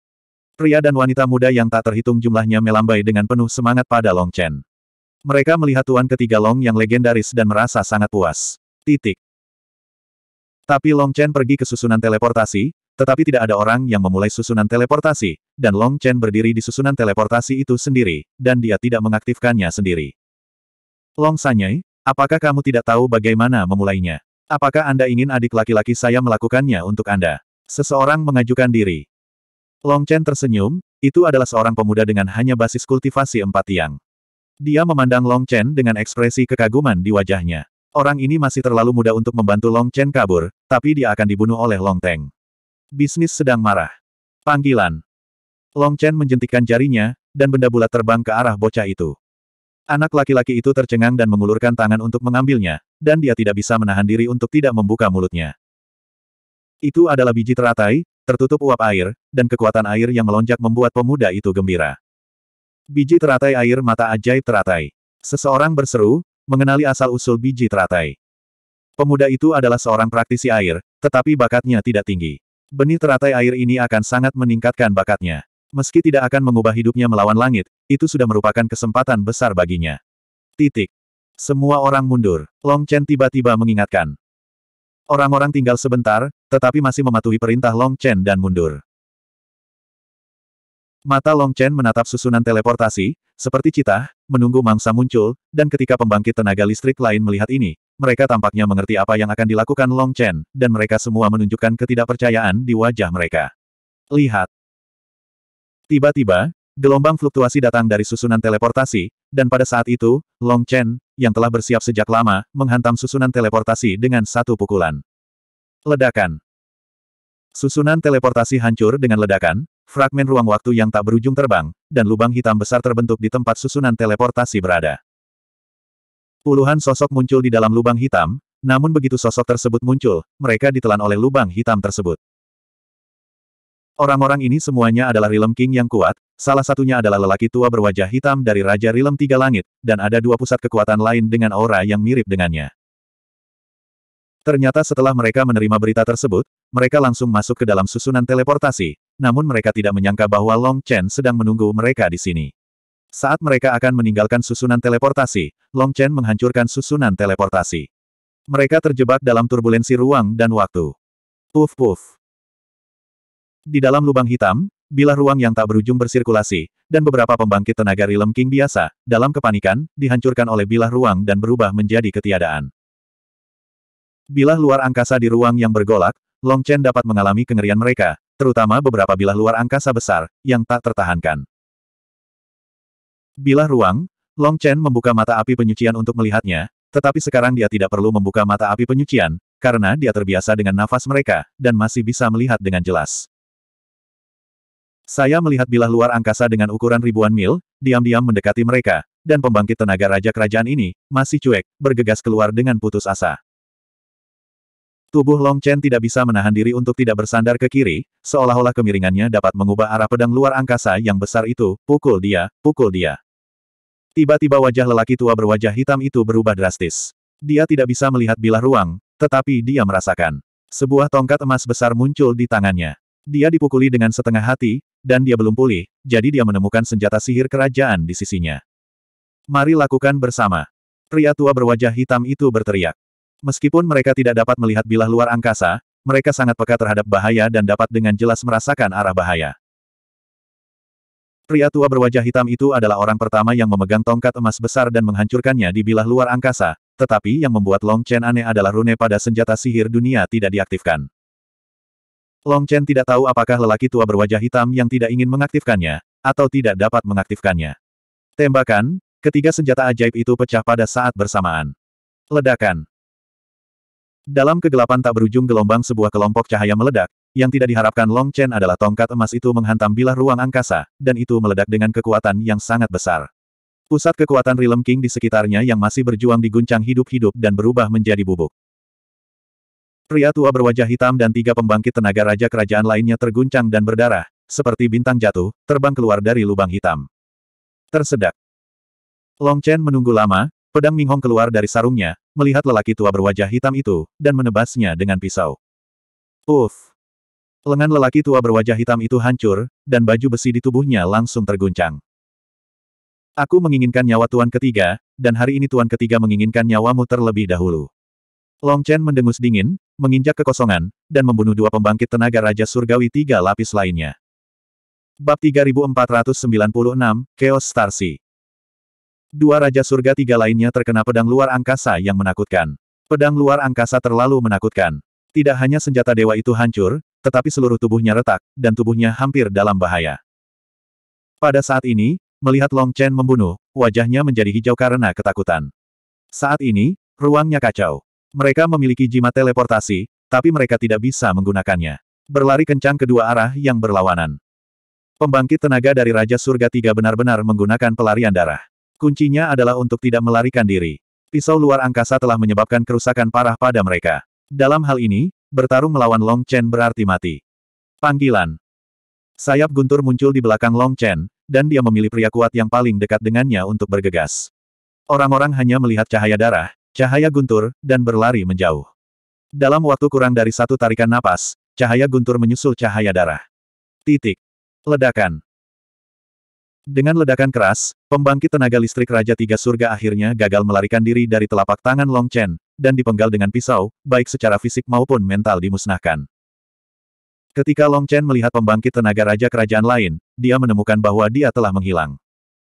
[SPEAKER 1] Pria dan wanita muda yang tak terhitung jumlahnya melambai dengan penuh semangat pada Long Chen. Mereka melihat tuan ketiga Long yang legendaris dan merasa sangat puas. Titik. Tapi Long Chen pergi ke susunan teleportasi, tetapi tidak ada orang yang memulai susunan teleportasi, dan Long Chen berdiri di susunan teleportasi itu sendiri, dan dia tidak mengaktifkannya sendiri. Long Sanyai, apakah kamu tidak tahu bagaimana memulainya? Apakah Anda ingin adik laki-laki saya melakukannya untuk Anda? Seseorang mengajukan diri. Long Chen tersenyum, itu adalah seorang pemuda dengan hanya basis kultivasi empat tiang. Dia memandang Long Chen dengan ekspresi kekaguman di wajahnya. Orang ini masih terlalu muda untuk membantu Long Chen kabur, tapi dia akan dibunuh oleh Long Teng. Bisnis sedang marah. Panggilan. Long Chen menjentikkan jarinya, dan benda bulat terbang ke arah bocah itu. Anak laki-laki itu tercengang dan mengulurkan tangan untuk mengambilnya, dan dia tidak bisa menahan diri untuk tidak membuka mulutnya. Itu adalah biji teratai, tertutup uap air, dan kekuatan air yang melonjak membuat pemuda itu gembira. Biji teratai air mata ajaib teratai. Seseorang berseru, mengenali asal-usul biji teratai. Pemuda itu adalah seorang praktisi air, tetapi bakatnya tidak tinggi. Benih teratai air ini akan sangat meningkatkan bakatnya. Meski tidak akan mengubah hidupnya melawan langit, itu sudah merupakan kesempatan besar baginya. Titik. Semua orang mundur. Long Chen tiba-tiba mengingatkan. Orang-orang tinggal sebentar, tetapi masih mematuhi perintah Long Chen dan mundur. Mata Long Chen menatap susunan teleportasi, seperti cita, menunggu mangsa muncul, dan ketika pembangkit tenaga listrik lain melihat ini, mereka tampaknya mengerti apa yang akan dilakukan Long Chen, dan mereka semua menunjukkan ketidakpercayaan di wajah mereka. Lihat, Tiba-tiba, gelombang fluktuasi datang dari susunan teleportasi, dan pada saat itu, Long Chen, yang telah bersiap sejak lama, menghantam susunan teleportasi dengan satu pukulan. Ledakan Susunan teleportasi hancur dengan ledakan, fragmen ruang waktu yang tak berujung terbang, dan lubang hitam besar terbentuk di tempat susunan teleportasi berada. Puluhan sosok muncul di dalam lubang hitam, namun begitu sosok tersebut muncul, mereka ditelan oleh lubang hitam tersebut. Orang-orang ini semuanya adalah Rilem King yang kuat, salah satunya adalah lelaki tua berwajah hitam dari Raja Rilem Tiga Langit, dan ada dua pusat kekuatan lain dengan aura yang mirip dengannya. Ternyata setelah mereka menerima berita tersebut, mereka langsung masuk ke dalam susunan teleportasi, namun mereka tidak menyangka bahwa Long Chen sedang menunggu mereka di sini. Saat mereka akan meninggalkan susunan teleportasi, Long Chen menghancurkan susunan teleportasi. Mereka terjebak dalam turbulensi ruang dan waktu. Puf-puf. Di dalam lubang hitam, bilah ruang yang tak berujung bersirkulasi, dan beberapa pembangkit tenaga rilem King biasa, dalam kepanikan, dihancurkan oleh bilah ruang dan berubah menjadi ketiadaan. Bilah luar angkasa di ruang yang bergolak, Long Chen dapat mengalami kengerian mereka, terutama beberapa bilah luar angkasa besar, yang tak tertahankan. Bilah ruang, Long Chen membuka mata api penyucian untuk melihatnya, tetapi sekarang dia tidak perlu membuka mata api penyucian, karena dia terbiasa dengan nafas mereka, dan masih bisa melihat dengan jelas. Saya melihat bilah luar angkasa dengan ukuran ribuan mil, diam-diam mendekati mereka, dan pembangkit tenaga raja kerajaan ini, masih cuek, bergegas keluar dengan putus asa. Tubuh Long Chen tidak bisa menahan diri untuk tidak bersandar ke kiri, seolah-olah kemiringannya dapat mengubah arah pedang luar angkasa yang besar itu, pukul dia, pukul dia. Tiba-tiba wajah lelaki tua berwajah hitam itu berubah drastis. Dia tidak bisa melihat bilah ruang, tetapi dia merasakan. Sebuah tongkat emas besar muncul di tangannya. Dia dipukuli dengan setengah hati, dan dia belum pulih, jadi dia menemukan senjata sihir kerajaan di sisinya. Mari lakukan bersama. Pria tua berwajah hitam itu berteriak. Meskipun mereka tidak dapat melihat bilah luar angkasa, mereka sangat peka terhadap bahaya dan dapat dengan jelas merasakan arah bahaya. Pria tua berwajah hitam itu adalah orang pertama yang memegang tongkat emas besar dan menghancurkannya di bilah luar angkasa, tetapi yang membuat Long Chen aneh adalah rune pada senjata sihir dunia tidak diaktifkan. Long Chen tidak tahu apakah lelaki tua berwajah hitam yang tidak ingin mengaktifkannya, atau tidak dapat mengaktifkannya. Tembakan, ketiga senjata ajaib itu pecah pada saat bersamaan. Ledakan. Dalam kegelapan tak berujung gelombang sebuah kelompok cahaya meledak, yang tidak diharapkan Long Chen adalah tongkat emas itu menghantam bilah ruang angkasa, dan itu meledak dengan kekuatan yang sangat besar. Pusat kekuatan Realm King di sekitarnya yang masih berjuang diguncang hidup-hidup dan berubah menjadi bubuk. Pria tua berwajah hitam dan tiga pembangkit tenaga raja kerajaan lainnya terguncang dan berdarah, seperti bintang jatuh, terbang keluar dari lubang hitam. Tersedak. Long Chen menunggu lama, pedang Ming Hong keluar dari sarungnya, melihat lelaki tua berwajah hitam itu, dan menebasnya dengan pisau. Uff! Lengan lelaki tua berwajah hitam itu hancur, dan baju besi di tubuhnya langsung terguncang. Aku menginginkan nyawa tuan ketiga, dan hari ini tuan ketiga menginginkan nyawamu terlebih dahulu. Long Chen mendengus dingin, menginjak kekosongan, dan membunuh dua pembangkit tenaga Raja Surgawi tiga lapis lainnya. Bab 3496, Chaos Starsi Dua Raja Surga tiga lainnya terkena pedang luar angkasa yang menakutkan. Pedang luar angkasa terlalu menakutkan. Tidak hanya senjata dewa itu hancur, tetapi seluruh tubuhnya retak, dan tubuhnya hampir dalam bahaya. Pada saat ini, melihat Long Chen membunuh, wajahnya menjadi hijau karena ketakutan. Saat ini, ruangnya kacau. Mereka memiliki jimat teleportasi, tapi mereka tidak bisa menggunakannya. Berlari kencang kedua arah yang berlawanan. Pembangkit tenaga dari Raja Surga Tiga benar-benar menggunakan pelarian darah. Kuncinya adalah untuk tidak melarikan diri. Pisau luar angkasa telah menyebabkan kerusakan parah pada mereka. Dalam hal ini, bertarung melawan Long Chen berarti mati. Panggilan. Sayap guntur muncul di belakang Long Chen, dan dia memilih pria kuat yang paling dekat dengannya untuk bergegas. Orang-orang hanya melihat cahaya darah, Cahaya guntur, dan berlari menjauh. Dalam waktu kurang dari satu tarikan napas, cahaya guntur menyusul cahaya darah. Titik. Ledakan. Dengan ledakan keras, pembangkit tenaga listrik Raja Tiga Surga akhirnya gagal melarikan diri dari telapak tangan Long Chen, dan dipenggal dengan pisau, baik secara fisik maupun mental dimusnahkan. Ketika Long Chen melihat pembangkit tenaga Raja Kerajaan lain, dia menemukan bahwa dia telah menghilang.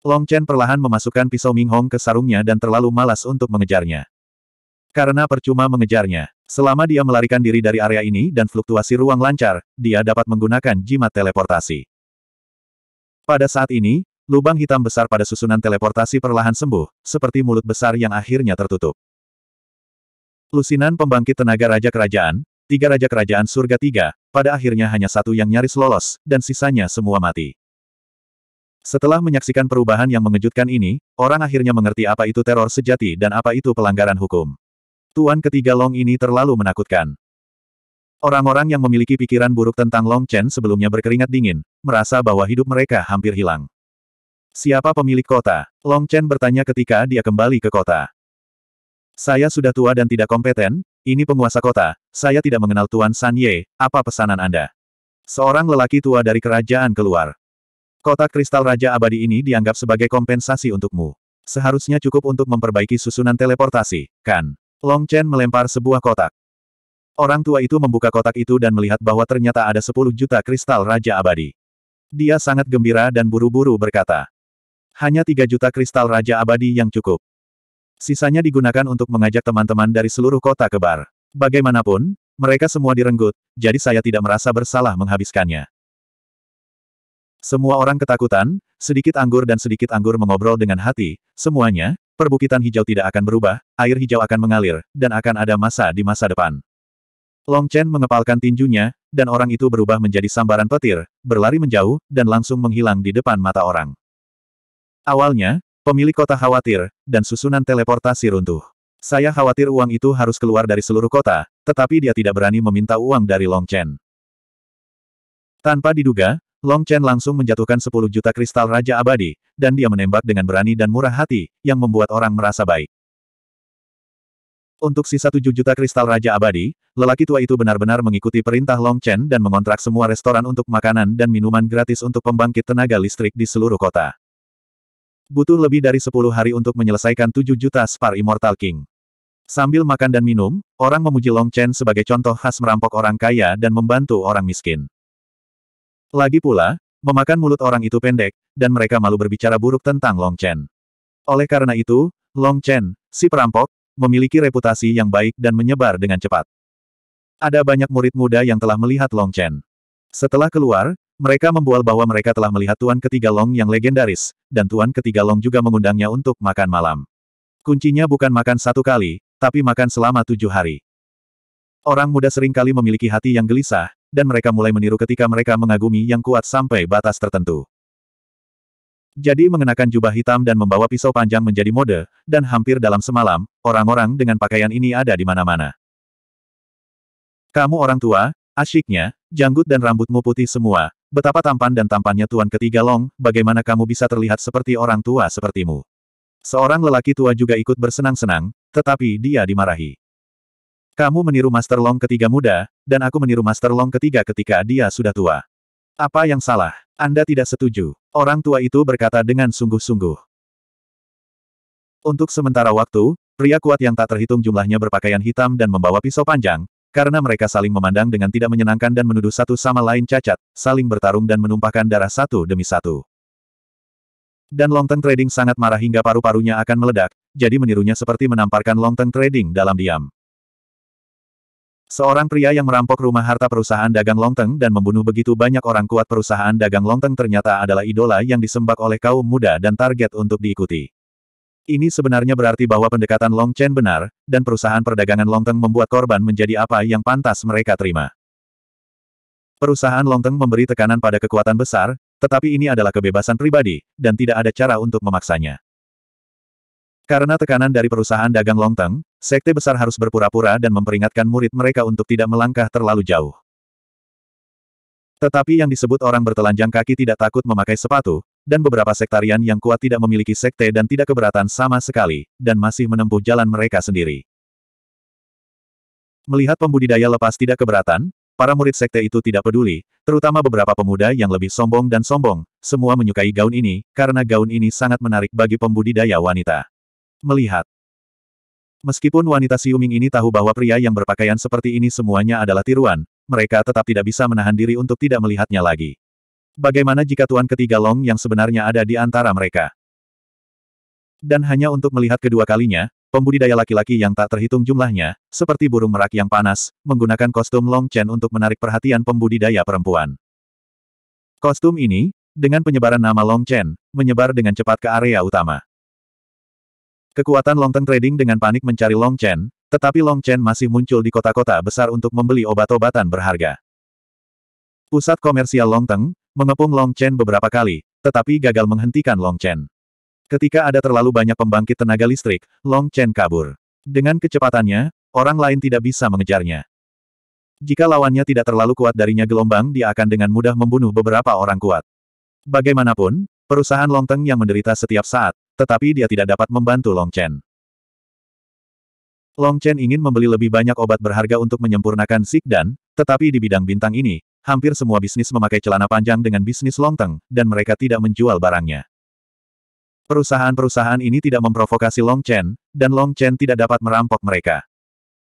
[SPEAKER 1] Long Chen perlahan memasukkan pisau Ming Hong ke sarungnya dan terlalu malas untuk mengejarnya. Karena percuma mengejarnya, selama dia melarikan diri dari area ini dan fluktuasi ruang lancar, dia dapat menggunakan jimat teleportasi. Pada saat ini, lubang hitam besar pada susunan teleportasi perlahan sembuh, seperti mulut besar yang akhirnya tertutup. Lusinan pembangkit tenaga Raja Kerajaan, tiga Raja Kerajaan Surga tiga, pada akhirnya hanya satu yang nyaris lolos, dan sisanya semua mati. Setelah menyaksikan perubahan yang mengejutkan ini, orang akhirnya mengerti apa itu teror sejati dan apa itu pelanggaran hukum. Tuan ketiga Long ini terlalu menakutkan. Orang-orang yang memiliki pikiran buruk tentang Long Chen sebelumnya berkeringat dingin, merasa bahwa hidup mereka hampir hilang. Siapa pemilik kota? Long Chen bertanya ketika dia kembali ke kota. Saya sudah tua dan tidak kompeten, ini penguasa kota, saya tidak mengenal Tuan San Ye, apa pesanan Anda? Seorang lelaki tua dari kerajaan keluar. Kotak kristal Raja Abadi ini dianggap sebagai kompensasi untukmu. Seharusnya cukup untuk memperbaiki susunan teleportasi, kan? Long Chen melempar sebuah kotak. Orang tua itu membuka kotak itu dan melihat bahwa ternyata ada 10 juta kristal Raja Abadi. Dia sangat gembira dan buru-buru berkata. Hanya 3 juta kristal Raja Abadi yang cukup. Sisanya digunakan untuk mengajak teman-teman dari seluruh kota ke bar. Bagaimanapun, mereka semua direnggut, jadi saya tidak merasa bersalah menghabiskannya. Semua orang ketakutan, sedikit anggur dan sedikit anggur mengobrol dengan hati, semuanya, perbukitan hijau tidak akan berubah, air hijau akan mengalir, dan akan ada masa di masa depan. Long Chen mengepalkan tinjunya, dan orang itu berubah menjadi sambaran petir, berlari menjauh, dan langsung menghilang di depan mata orang. Awalnya, pemilik kota khawatir, dan susunan teleportasi runtuh. Saya khawatir uang itu harus keluar dari seluruh kota, tetapi dia tidak berani meminta uang dari Long Chen. Tanpa diduga, Long Chen langsung menjatuhkan 10 juta kristal Raja Abadi, dan dia menembak dengan berani dan murah hati, yang membuat orang merasa baik. Untuk sisa 7 juta kristal Raja Abadi, lelaki tua itu benar-benar mengikuti perintah Long Chen dan mengontrak semua restoran untuk makanan dan minuman gratis untuk pembangkit tenaga listrik di seluruh kota. Butuh lebih dari 10 hari untuk menyelesaikan 7 juta Spar Immortal King. Sambil makan dan minum, orang memuji Long Chen sebagai contoh khas merampok orang kaya dan membantu orang miskin. Lagi pula, memakan mulut orang itu pendek, dan mereka malu berbicara buruk tentang Long Chen. Oleh karena itu, Long Chen, si perampok, memiliki reputasi yang baik dan menyebar dengan cepat. Ada banyak murid muda yang telah melihat Long Chen. Setelah keluar, mereka membual bahwa mereka telah melihat Tuan Ketiga Long yang legendaris, dan Tuan Ketiga Long juga mengundangnya untuk makan malam. Kuncinya bukan makan satu kali, tapi makan selama tujuh hari. Orang muda seringkali memiliki hati yang gelisah, dan mereka mulai meniru ketika mereka mengagumi yang kuat sampai batas tertentu. Jadi mengenakan jubah hitam dan membawa pisau panjang menjadi mode, dan hampir dalam semalam, orang-orang dengan pakaian ini ada di mana-mana. Kamu orang tua, asyiknya, janggut dan rambutmu putih semua, betapa tampan dan tampannya tuan ketiga Long, bagaimana kamu bisa terlihat seperti orang tua sepertimu. Seorang lelaki tua juga ikut bersenang-senang, tetapi dia dimarahi. Kamu meniru Master Long ketiga muda, dan aku meniru Master Long ketiga ketika dia sudah tua. Apa yang salah? Anda tidak setuju. Orang tua itu berkata dengan sungguh-sungguh. Untuk sementara waktu, pria kuat yang tak terhitung jumlahnya berpakaian hitam dan membawa pisau panjang, karena mereka saling memandang dengan tidak menyenangkan dan menuduh satu sama lain cacat, saling bertarung dan menumpahkan darah satu demi satu. Dan Longteng trading sangat marah hingga paru-parunya akan meledak, jadi menirunya seperti menamparkan Longteng trading dalam diam. Seorang pria yang merampok rumah harta perusahaan dagang Longteng dan membunuh begitu banyak orang kuat perusahaan dagang Longteng ternyata adalah idola yang disembak oleh kaum muda dan target untuk diikuti. Ini sebenarnya berarti bahwa pendekatan Long Chen benar, dan perusahaan perdagangan Longteng membuat korban menjadi apa yang pantas mereka terima. Perusahaan Longteng memberi tekanan pada kekuatan besar, tetapi ini adalah kebebasan pribadi, dan tidak ada cara untuk memaksanya. Karena tekanan dari perusahaan dagang Longteng, Sekte besar harus berpura-pura dan memperingatkan murid mereka untuk tidak melangkah terlalu jauh. Tetapi yang disebut orang bertelanjang kaki tidak takut memakai sepatu, dan beberapa sektarian yang kuat tidak memiliki sekte dan tidak keberatan sama sekali, dan masih menempuh jalan mereka sendiri. Melihat pembudidaya lepas tidak keberatan, para murid sekte itu tidak peduli, terutama beberapa pemuda yang lebih sombong dan sombong, semua menyukai gaun ini, karena gaun ini sangat menarik bagi pembudidaya wanita. Melihat Meskipun wanita Siuming ini tahu bahwa pria yang berpakaian seperti ini semuanya adalah tiruan, mereka tetap tidak bisa menahan diri untuk tidak melihatnya lagi. Bagaimana jika Tuan Ketiga Long yang sebenarnya ada di antara mereka? Dan hanya untuk melihat kedua kalinya, pembudidaya laki-laki yang tak terhitung jumlahnya, seperti burung merak yang panas, menggunakan kostum Long Chen untuk menarik perhatian pembudidaya perempuan. Kostum ini, dengan penyebaran nama Long Chen, menyebar dengan cepat ke area utama. Kekuatan Long Teng trading dengan panik mencari Long Chen, tetapi Long Chen masih muncul di kota-kota besar untuk membeli obat-obatan berharga. Pusat komersial Long Teng, mengepung Long Chen beberapa kali, tetapi gagal menghentikan Long Chen. Ketika ada terlalu banyak pembangkit tenaga listrik, Long Chen kabur. Dengan kecepatannya, orang lain tidak bisa mengejarnya. Jika lawannya tidak terlalu kuat darinya gelombang dia akan dengan mudah membunuh beberapa orang kuat. Bagaimanapun, Perusahaan long teng yang menderita setiap saat, tetapi dia tidak dapat membantu Long Chen. Long Chen ingin membeli lebih banyak obat berharga untuk menyempurnakan sik dan, tetapi di bidang bintang ini, hampir semua bisnis memakai celana panjang dengan bisnis long teng dan mereka tidak menjual barangnya. Perusahaan-perusahaan ini tidak memprovokasi Long Chen, dan Long Chen tidak dapat merampok mereka.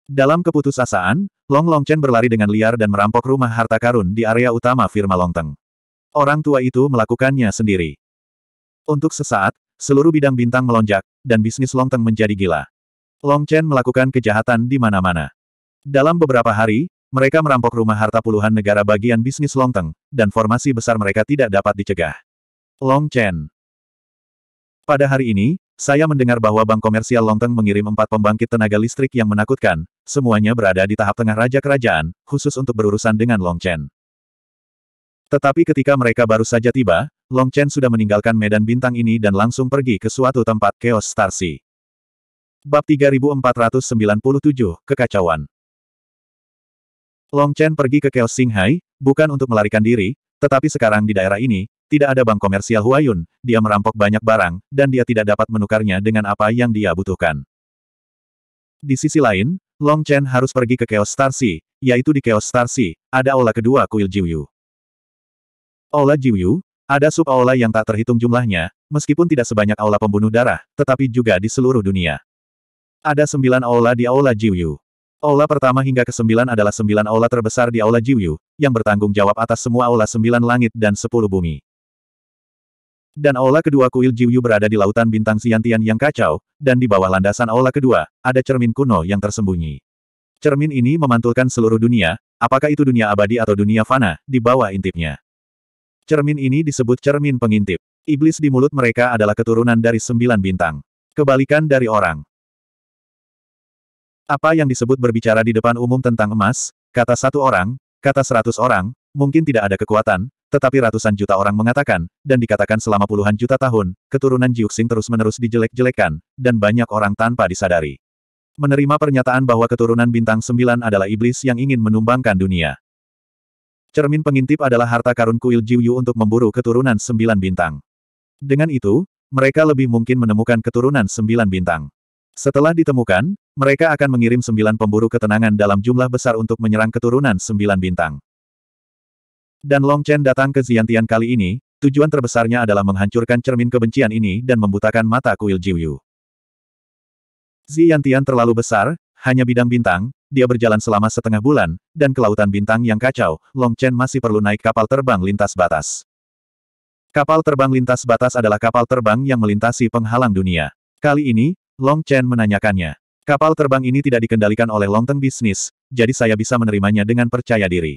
[SPEAKER 1] Dalam keputusasaan, Long Long Chen berlari dengan liar dan merampok rumah harta karun di area utama firma long teng. Orang tua itu melakukannya sendiri. Untuk sesaat, seluruh bidang bintang melonjak, dan bisnis Longteng menjadi gila. Long Chen melakukan kejahatan di mana-mana. Dalam beberapa hari, mereka merampok rumah harta puluhan negara bagian bisnis Longteng, dan formasi besar mereka tidak dapat dicegah. Long Chen Pada hari ini, saya mendengar bahwa bank komersial Longteng mengirim empat pembangkit tenaga listrik yang menakutkan, semuanya berada di tahap tengah raja kerajaan, khusus untuk berurusan dengan Long Chen. Tetapi ketika mereka baru saja tiba, Long Chen sudah meninggalkan medan bintang ini dan langsung pergi ke suatu tempat Chaos Star Sea. Bab 3497, Kekacauan Long Chen pergi ke Chaos Shanghai, bukan untuk melarikan diri, tetapi sekarang di daerah ini, tidak ada bank komersial Huayun, dia merampok banyak barang, dan dia tidak dapat menukarnya dengan apa yang dia butuhkan. Di sisi lain, Long Chen harus pergi ke Chaos Star Sea, yaitu di Chaos Star Sea, ada Ola kedua kuil Jiuyu. Aula Jiuyu, ada sub-aula yang tak terhitung jumlahnya, meskipun tidak sebanyak aula pembunuh darah, tetapi juga di seluruh dunia. Ada sembilan aula di aula Jiuyu. Aula pertama hingga ke sembilan adalah sembilan aula terbesar di aula Jiuyu, yang bertanggung jawab atas semua aula sembilan langit dan sepuluh bumi. Dan aula kedua kuil Jiuyu berada di lautan bintang siantian yang kacau, dan di bawah landasan aula kedua, ada cermin kuno yang tersembunyi. Cermin ini memantulkan seluruh dunia, apakah itu dunia abadi atau dunia fana, di bawah intipnya. Cermin ini disebut cermin pengintip. Iblis di mulut mereka adalah keturunan dari sembilan bintang. Kebalikan dari orang. Apa yang disebut berbicara di depan umum tentang emas, kata satu orang, kata seratus orang, mungkin tidak ada kekuatan, tetapi ratusan juta orang mengatakan, dan dikatakan selama puluhan juta tahun, keturunan Jiuxing terus-menerus dijelek-jelekan, dan banyak orang tanpa disadari. Menerima pernyataan bahwa keturunan bintang sembilan adalah iblis yang ingin menumbangkan dunia. Cermin pengintip adalah harta karun kuil Jiuyu untuk memburu keturunan sembilan bintang. Dengan itu, mereka lebih mungkin menemukan keturunan sembilan bintang. Setelah ditemukan, mereka akan mengirim sembilan pemburu ketenangan dalam jumlah besar untuk menyerang keturunan sembilan bintang. Dan Long Chen datang ke Ziantian kali ini, tujuan terbesarnya adalah menghancurkan cermin kebencian ini dan membutakan mata kuil Jiuyu. Ziantian terlalu besar, hanya bidang bintang, dia berjalan selama setengah bulan, dan kelautan bintang yang kacau, Long Chen masih perlu naik kapal terbang lintas batas. Kapal terbang lintas batas adalah kapal terbang yang melintasi penghalang dunia. Kali ini, Long Chen menanyakannya. Kapal terbang ini tidak dikendalikan oleh Long Teng Bisnis, jadi saya bisa menerimanya dengan percaya diri.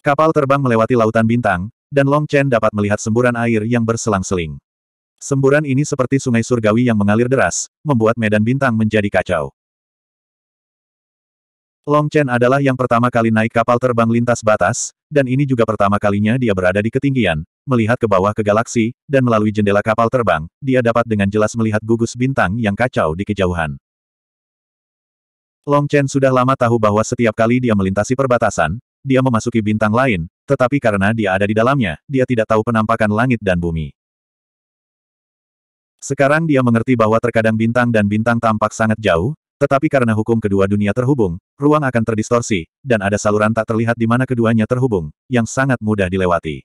[SPEAKER 1] Kapal terbang melewati lautan bintang, dan Long Chen dapat melihat semburan air yang berselang-seling. Semburan ini seperti sungai surgawi yang mengalir deras, membuat medan bintang menjadi kacau. Long Chen adalah yang pertama kali naik kapal terbang lintas batas, dan ini juga pertama kalinya dia berada di ketinggian, melihat ke bawah ke galaksi, dan melalui jendela kapal terbang, dia dapat dengan jelas melihat gugus bintang yang kacau di kejauhan. Long Chen sudah lama tahu bahwa setiap kali dia melintasi perbatasan, dia memasuki bintang lain, tetapi karena dia ada di dalamnya, dia tidak tahu penampakan langit dan bumi. Sekarang dia mengerti bahwa terkadang bintang dan bintang tampak sangat jauh, tetapi karena hukum kedua dunia terhubung, ruang akan terdistorsi, dan ada saluran tak terlihat di mana keduanya terhubung, yang sangat mudah dilewati.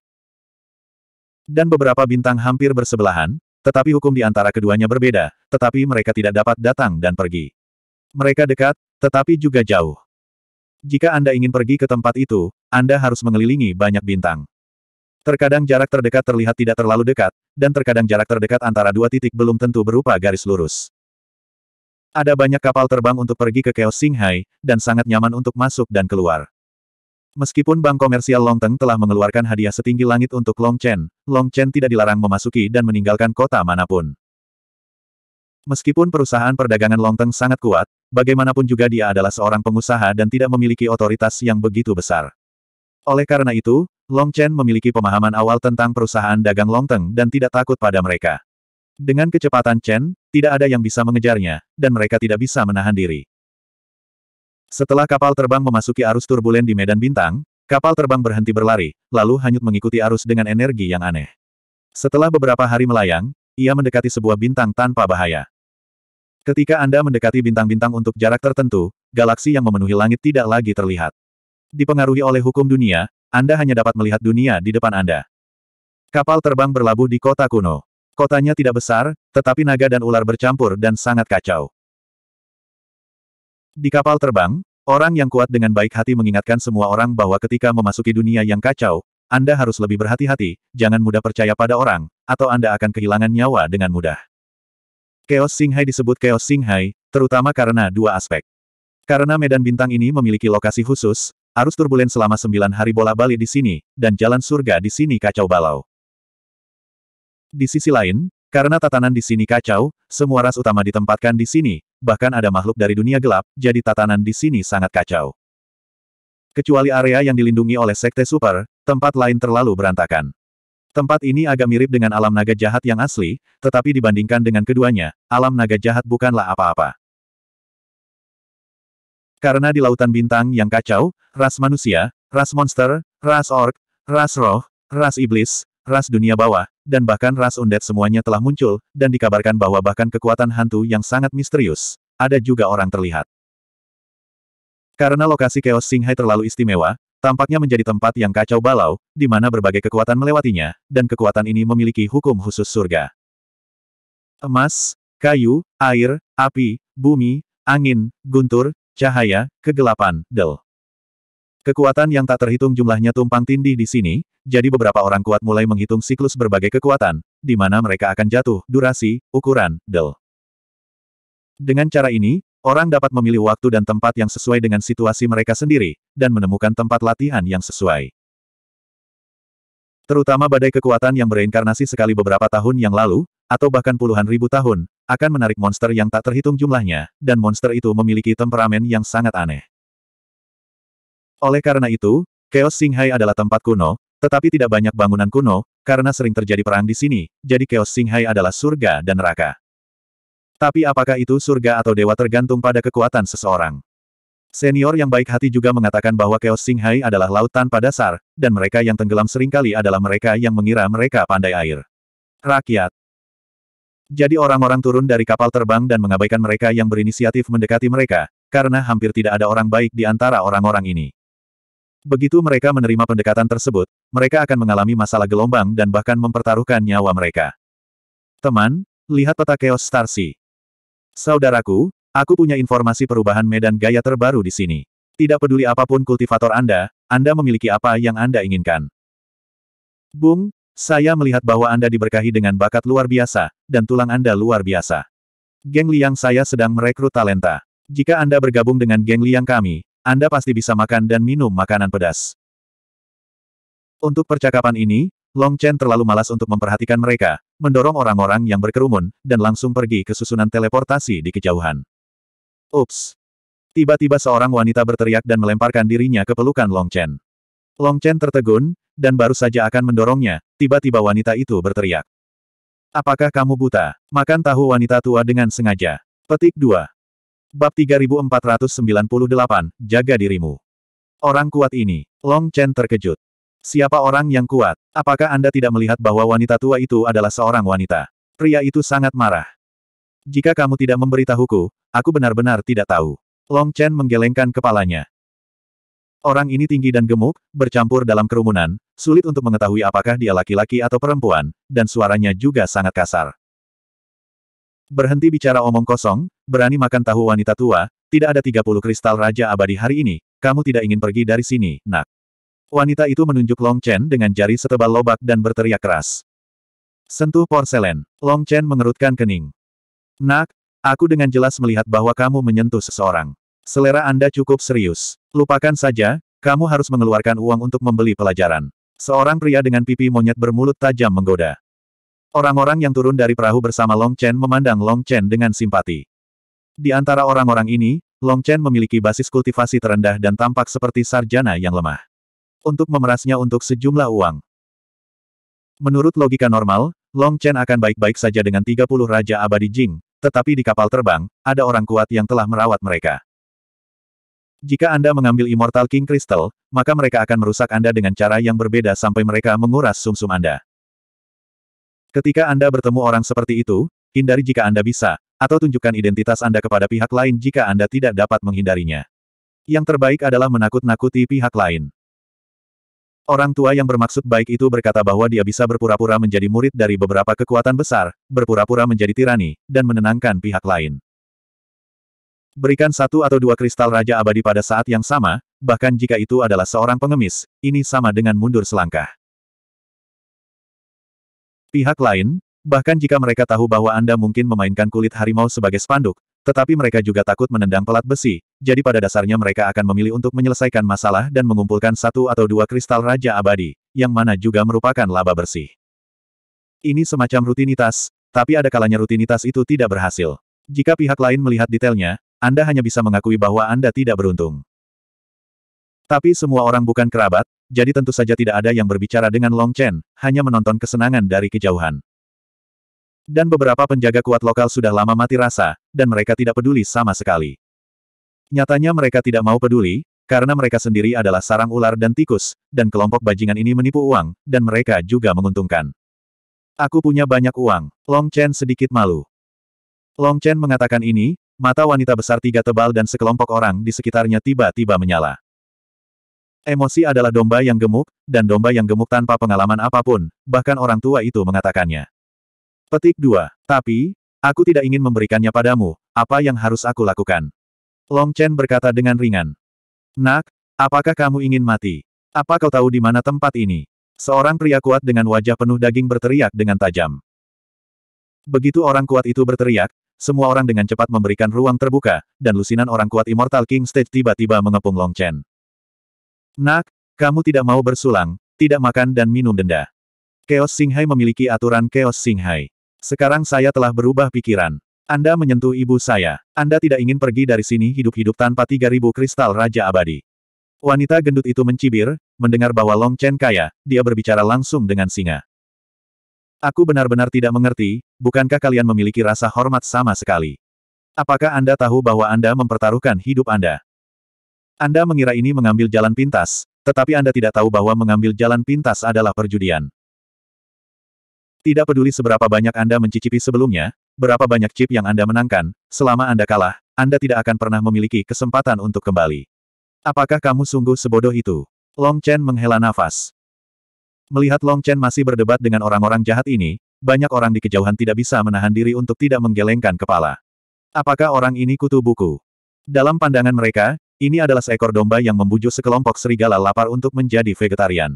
[SPEAKER 1] Dan beberapa bintang hampir bersebelahan, tetapi hukum di antara keduanya berbeda, tetapi mereka tidak dapat datang dan pergi. Mereka dekat, tetapi juga jauh. Jika Anda ingin pergi ke tempat itu, Anda harus mengelilingi banyak bintang. Terkadang jarak terdekat terlihat tidak terlalu dekat, dan terkadang jarak terdekat antara dua titik belum tentu berupa garis lurus. Ada banyak kapal terbang untuk pergi ke Chaos Singhai, dan sangat nyaman untuk masuk dan keluar. Meskipun bank komersial Longteng telah mengeluarkan hadiah setinggi langit untuk Long Chen, Long Chen tidak dilarang memasuki dan meninggalkan kota manapun. Meskipun perusahaan perdagangan Longteng sangat kuat, bagaimanapun juga dia adalah seorang pengusaha dan tidak memiliki otoritas yang begitu besar. Oleh karena itu, Long Chen memiliki pemahaman awal tentang perusahaan dagang Longteng dan tidak takut pada mereka. Dengan kecepatan Chen, tidak ada yang bisa mengejarnya, dan mereka tidak bisa menahan diri. Setelah kapal terbang memasuki arus turbulen di medan bintang, kapal terbang berhenti berlari, lalu hanyut mengikuti arus dengan energi yang aneh. Setelah beberapa hari melayang, ia mendekati sebuah bintang tanpa bahaya. Ketika Anda mendekati bintang-bintang untuk jarak tertentu, galaksi yang memenuhi langit tidak lagi terlihat. Dipengaruhi oleh hukum dunia, Anda hanya dapat melihat dunia di depan Anda. Kapal terbang berlabuh di kota kuno. Kotanya tidak besar, tetapi naga dan ular bercampur dan sangat kacau. Di kapal terbang, orang yang kuat dengan baik hati mengingatkan semua orang bahwa ketika memasuki dunia yang kacau, Anda harus lebih berhati-hati, jangan mudah percaya pada orang, atau Anda akan kehilangan nyawa dengan mudah. Chaos Singhai disebut Chaos Singhai, terutama karena dua aspek. Karena medan bintang ini memiliki lokasi khusus, arus turbulen selama sembilan hari bola balik di sini, dan jalan surga di sini kacau balau. Di sisi lain, karena tatanan di sini kacau, semua ras utama ditempatkan di sini, bahkan ada makhluk dari dunia gelap, jadi tatanan di sini sangat kacau. Kecuali area yang dilindungi oleh Sekte Super, tempat lain terlalu berantakan. Tempat ini agak mirip dengan alam naga jahat yang asli, tetapi dibandingkan dengan keduanya, alam naga jahat bukanlah apa-apa. Karena di lautan bintang yang kacau, ras manusia, ras monster, ras orc, ras roh, ras iblis, ras dunia bawah, dan bahkan ras undead semuanya telah muncul, dan dikabarkan bahwa bahkan kekuatan hantu yang sangat misterius, ada juga orang terlihat. Karena lokasi Chaos Singhai terlalu istimewa, tampaknya menjadi tempat yang kacau balau, di mana berbagai kekuatan melewatinya, dan kekuatan ini memiliki hukum khusus surga. Emas, kayu, air, api, bumi, angin, guntur, cahaya, kegelapan, del. Kekuatan yang tak terhitung jumlahnya tumpang tindih di sini, jadi beberapa orang kuat mulai menghitung siklus berbagai kekuatan, di mana mereka akan jatuh, durasi, ukuran, del. Dengan cara ini, orang dapat memilih waktu dan tempat yang sesuai dengan situasi mereka sendiri, dan menemukan tempat latihan yang sesuai. Terutama badai kekuatan yang bereinkarnasi sekali beberapa tahun yang lalu, atau bahkan puluhan ribu tahun, akan menarik monster yang tak terhitung jumlahnya, dan monster itu memiliki temperamen yang sangat aneh. Oleh karena itu, Chaos Singhai adalah tempat kuno, tetapi tidak banyak bangunan kuno, karena sering terjadi perang di sini, jadi Chaos Singhai adalah surga dan neraka. Tapi apakah itu surga atau dewa tergantung pada kekuatan seseorang. Senior yang baik hati juga mengatakan bahwa Chaos Singhai adalah laut tanpa dasar, dan mereka yang tenggelam seringkali adalah mereka yang mengira mereka pandai air. Rakyat. Jadi orang-orang turun dari kapal terbang dan mengabaikan mereka yang berinisiatif mendekati mereka, karena hampir tidak ada orang baik di antara orang-orang ini. Begitu mereka menerima pendekatan tersebut, mereka akan mengalami masalah gelombang dan bahkan mempertaruhkan nyawa mereka. Teman, lihat peta Chaos Star Sea. Saudaraku, aku punya informasi perubahan medan gaya terbaru di sini. Tidak peduli apapun kultivator Anda, Anda memiliki apa yang Anda inginkan. Bung, saya melihat bahwa Anda diberkahi dengan bakat luar biasa, dan tulang Anda luar biasa. Geng Liang saya sedang merekrut talenta. Jika Anda bergabung dengan geng Liang kami, anda pasti bisa makan dan minum makanan pedas. Untuk percakapan ini, Long Chen terlalu malas untuk memperhatikan mereka, mendorong orang-orang yang berkerumun, dan langsung pergi ke susunan teleportasi di kejauhan. Ups! Tiba-tiba seorang wanita berteriak dan melemparkan dirinya ke pelukan Long Chen. Long Chen tertegun, dan baru saja akan mendorongnya, tiba-tiba wanita itu berteriak. Apakah kamu buta? Makan tahu wanita tua dengan sengaja. Petik 2. Bab 3498, Jaga Dirimu. Orang kuat ini. Long Chen terkejut. Siapa orang yang kuat? Apakah Anda tidak melihat bahwa wanita tua itu adalah seorang wanita? Pria itu sangat marah. Jika kamu tidak memberitahuku, aku benar-benar tidak tahu. Long Chen menggelengkan kepalanya. Orang ini tinggi dan gemuk, bercampur dalam kerumunan, sulit untuk mengetahui apakah dia laki-laki atau perempuan, dan suaranya juga sangat kasar. Berhenti bicara omong kosong, berani makan tahu wanita tua, tidak ada 30 kristal Raja Abadi hari ini, kamu tidak ingin pergi dari sini, nak. Wanita itu menunjuk Long Chen dengan jari setebal lobak dan berteriak keras. Sentuh porselen. Long Chen mengerutkan kening. Nak, aku dengan jelas melihat bahwa kamu menyentuh seseorang. Selera Anda cukup serius. Lupakan saja, kamu harus mengeluarkan uang untuk membeli pelajaran. Seorang pria dengan pipi monyet bermulut tajam menggoda. Orang-orang yang turun dari perahu bersama Long Chen memandang Long Chen dengan simpati. Di antara orang-orang ini, Long Chen memiliki basis kultivasi terendah dan tampak seperti sarjana yang lemah. Untuk memerasnya untuk sejumlah uang. Menurut logika normal, Long Chen akan baik-baik saja dengan 30 Raja Abadi Jing, tetapi di kapal terbang, ada orang kuat yang telah merawat mereka. Jika Anda mengambil Immortal King Crystal, maka mereka akan merusak Anda dengan cara yang berbeda sampai mereka menguras sumsum -sum Anda. Ketika Anda bertemu orang seperti itu, hindari jika Anda bisa, atau tunjukkan identitas Anda kepada pihak lain jika Anda tidak dapat menghindarinya. Yang terbaik adalah menakut-nakuti pihak lain. Orang tua yang bermaksud baik itu berkata bahwa dia bisa berpura-pura menjadi murid dari beberapa kekuatan besar, berpura-pura menjadi tirani, dan menenangkan pihak lain. Berikan satu atau dua kristal Raja Abadi pada saat yang sama, bahkan jika itu adalah seorang pengemis, ini sama dengan mundur selangkah. Pihak lain, bahkan jika mereka tahu bahwa Anda mungkin memainkan kulit harimau sebagai spanduk, tetapi mereka juga takut menendang pelat besi, jadi pada dasarnya mereka akan memilih untuk menyelesaikan masalah dan mengumpulkan satu atau dua kristal Raja Abadi, yang mana juga merupakan laba bersih. Ini semacam rutinitas, tapi ada kalanya rutinitas itu tidak berhasil. Jika pihak lain melihat detailnya, Anda hanya bisa mengakui bahwa Anda tidak beruntung. Tapi semua orang bukan kerabat, jadi tentu saja tidak ada yang berbicara dengan Long Chen, hanya menonton kesenangan dari kejauhan. Dan beberapa penjaga kuat lokal sudah lama mati rasa, dan mereka tidak peduli sama sekali. Nyatanya mereka tidak mau peduli, karena mereka sendiri adalah sarang ular dan tikus, dan kelompok bajingan ini menipu uang, dan mereka juga menguntungkan. Aku punya banyak uang. Long Chen sedikit malu. Long Chen mengatakan ini, mata wanita besar tiga tebal dan sekelompok orang di sekitarnya tiba-tiba menyala. Emosi adalah domba yang gemuk, dan domba yang gemuk tanpa pengalaman apapun, bahkan orang tua itu mengatakannya. Petik 2. Tapi, aku tidak ingin memberikannya padamu, apa yang harus aku lakukan? Long Chen berkata dengan ringan. Nak, apakah kamu ingin mati? Apa kau tahu di mana tempat ini? Seorang pria kuat dengan wajah penuh daging berteriak dengan tajam. Begitu orang kuat itu berteriak, semua orang dengan cepat memberikan ruang terbuka, dan lusinan orang kuat Immortal King Stage tiba-tiba mengepung Long Chen. Nak, kamu tidak mau bersulang, tidak makan dan minum denda. Chaos Singhai memiliki aturan Chaos Singhai. Sekarang saya telah berubah pikiran. Anda menyentuh ibu saya. Anda tidak ingin pergi dari sini hidup-hidup tanpa 3000 kristal Raja Abadi. Wanita gendut itu mencibir, mendengar bahwa Long Chen kaya, dia berbicara langsung dengan singa. Aku benar-benar tidak mengerti, bukankah kalian memiliki rasa hormat sama sekali? Apakah Anda tahu bahwa Anda mempertaruhkan hidup Anda? Anda mengira ini mengambil jalan pintas, tetapi Anda tidak tahu bahwa mengambil jalan pintas adalah perjudian. Tidak peduli seberapa banyak Anda mencicipi sebelumnya, berapa banyak chip yang Anda menangkan, selama Anda kalah, Anda tidak akan pernah memiliki kesempatan untuk kembali. Apakah kamu sungguh sebodoh itu? Long Chen menghela nafas. Melihat Long Chen masih berdebat dengan orang-orang jahat ini, banyak orang di kejauhan tidak bisa menahan diri untuk tidak menggelengkan kepala. Apakah orang ini kutu buku? Dalam pandangan mereka, ini adalah seekor domba yang membujuk sekelompok serigala lapar untuk menjadi vegetarian.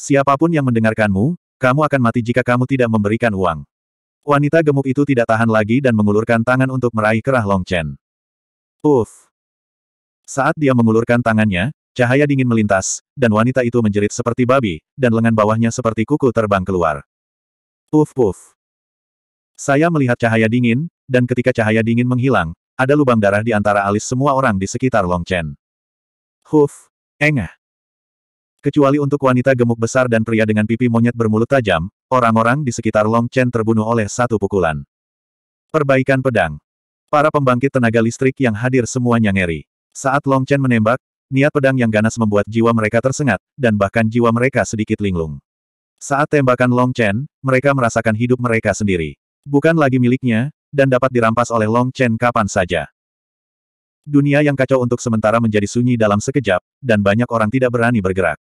[SPEAKER 1] Siapapun yang mendengarkanmu, kamu akan mati jika kamu tidak memberikan uang. Wanita gemuk itu tidak tahan lagi dan mengulurkan tangan untuk meraih kerah Longchen. Uff! Saat dia mengulurkan tangannya, cahaya dingin melintas, dan wanita itu menjerit seperti babi, dan lengan bawahnya seperti kuku terbang keluar. Uff puff Saya melihat cahaya dingin, dan ketika cahaya dingin menghilang, ada lubang darah di antara alis semua orang di sekitar Long Chen. Huf! Engah! Kecuali untuk wanita gemuk besar dan pria dengan pipi monyet bermulut tajam, orang-orang di sekitar Long Chen terbunuh oleh satu pukulan. Perbaikan pedang. Para pembangkit tenaga listrik yang hadir semuanya ngeri. Saat Long Chen menembak, niat pedang yang ganas membuat jiwa mereka tersengat, dan bahkan jiwa mereka sedikit linglung. Saat tembakan Long Chen, mereka merasakan hidup mereka sendiri. Bukan lagi miliknya, dan dapat dirampas oleh Long Chen kapan saja. Dunia yang kacau untuk sementara menjadi sunyi dalam sekejap, dan banyak orang tidak berani bergerak.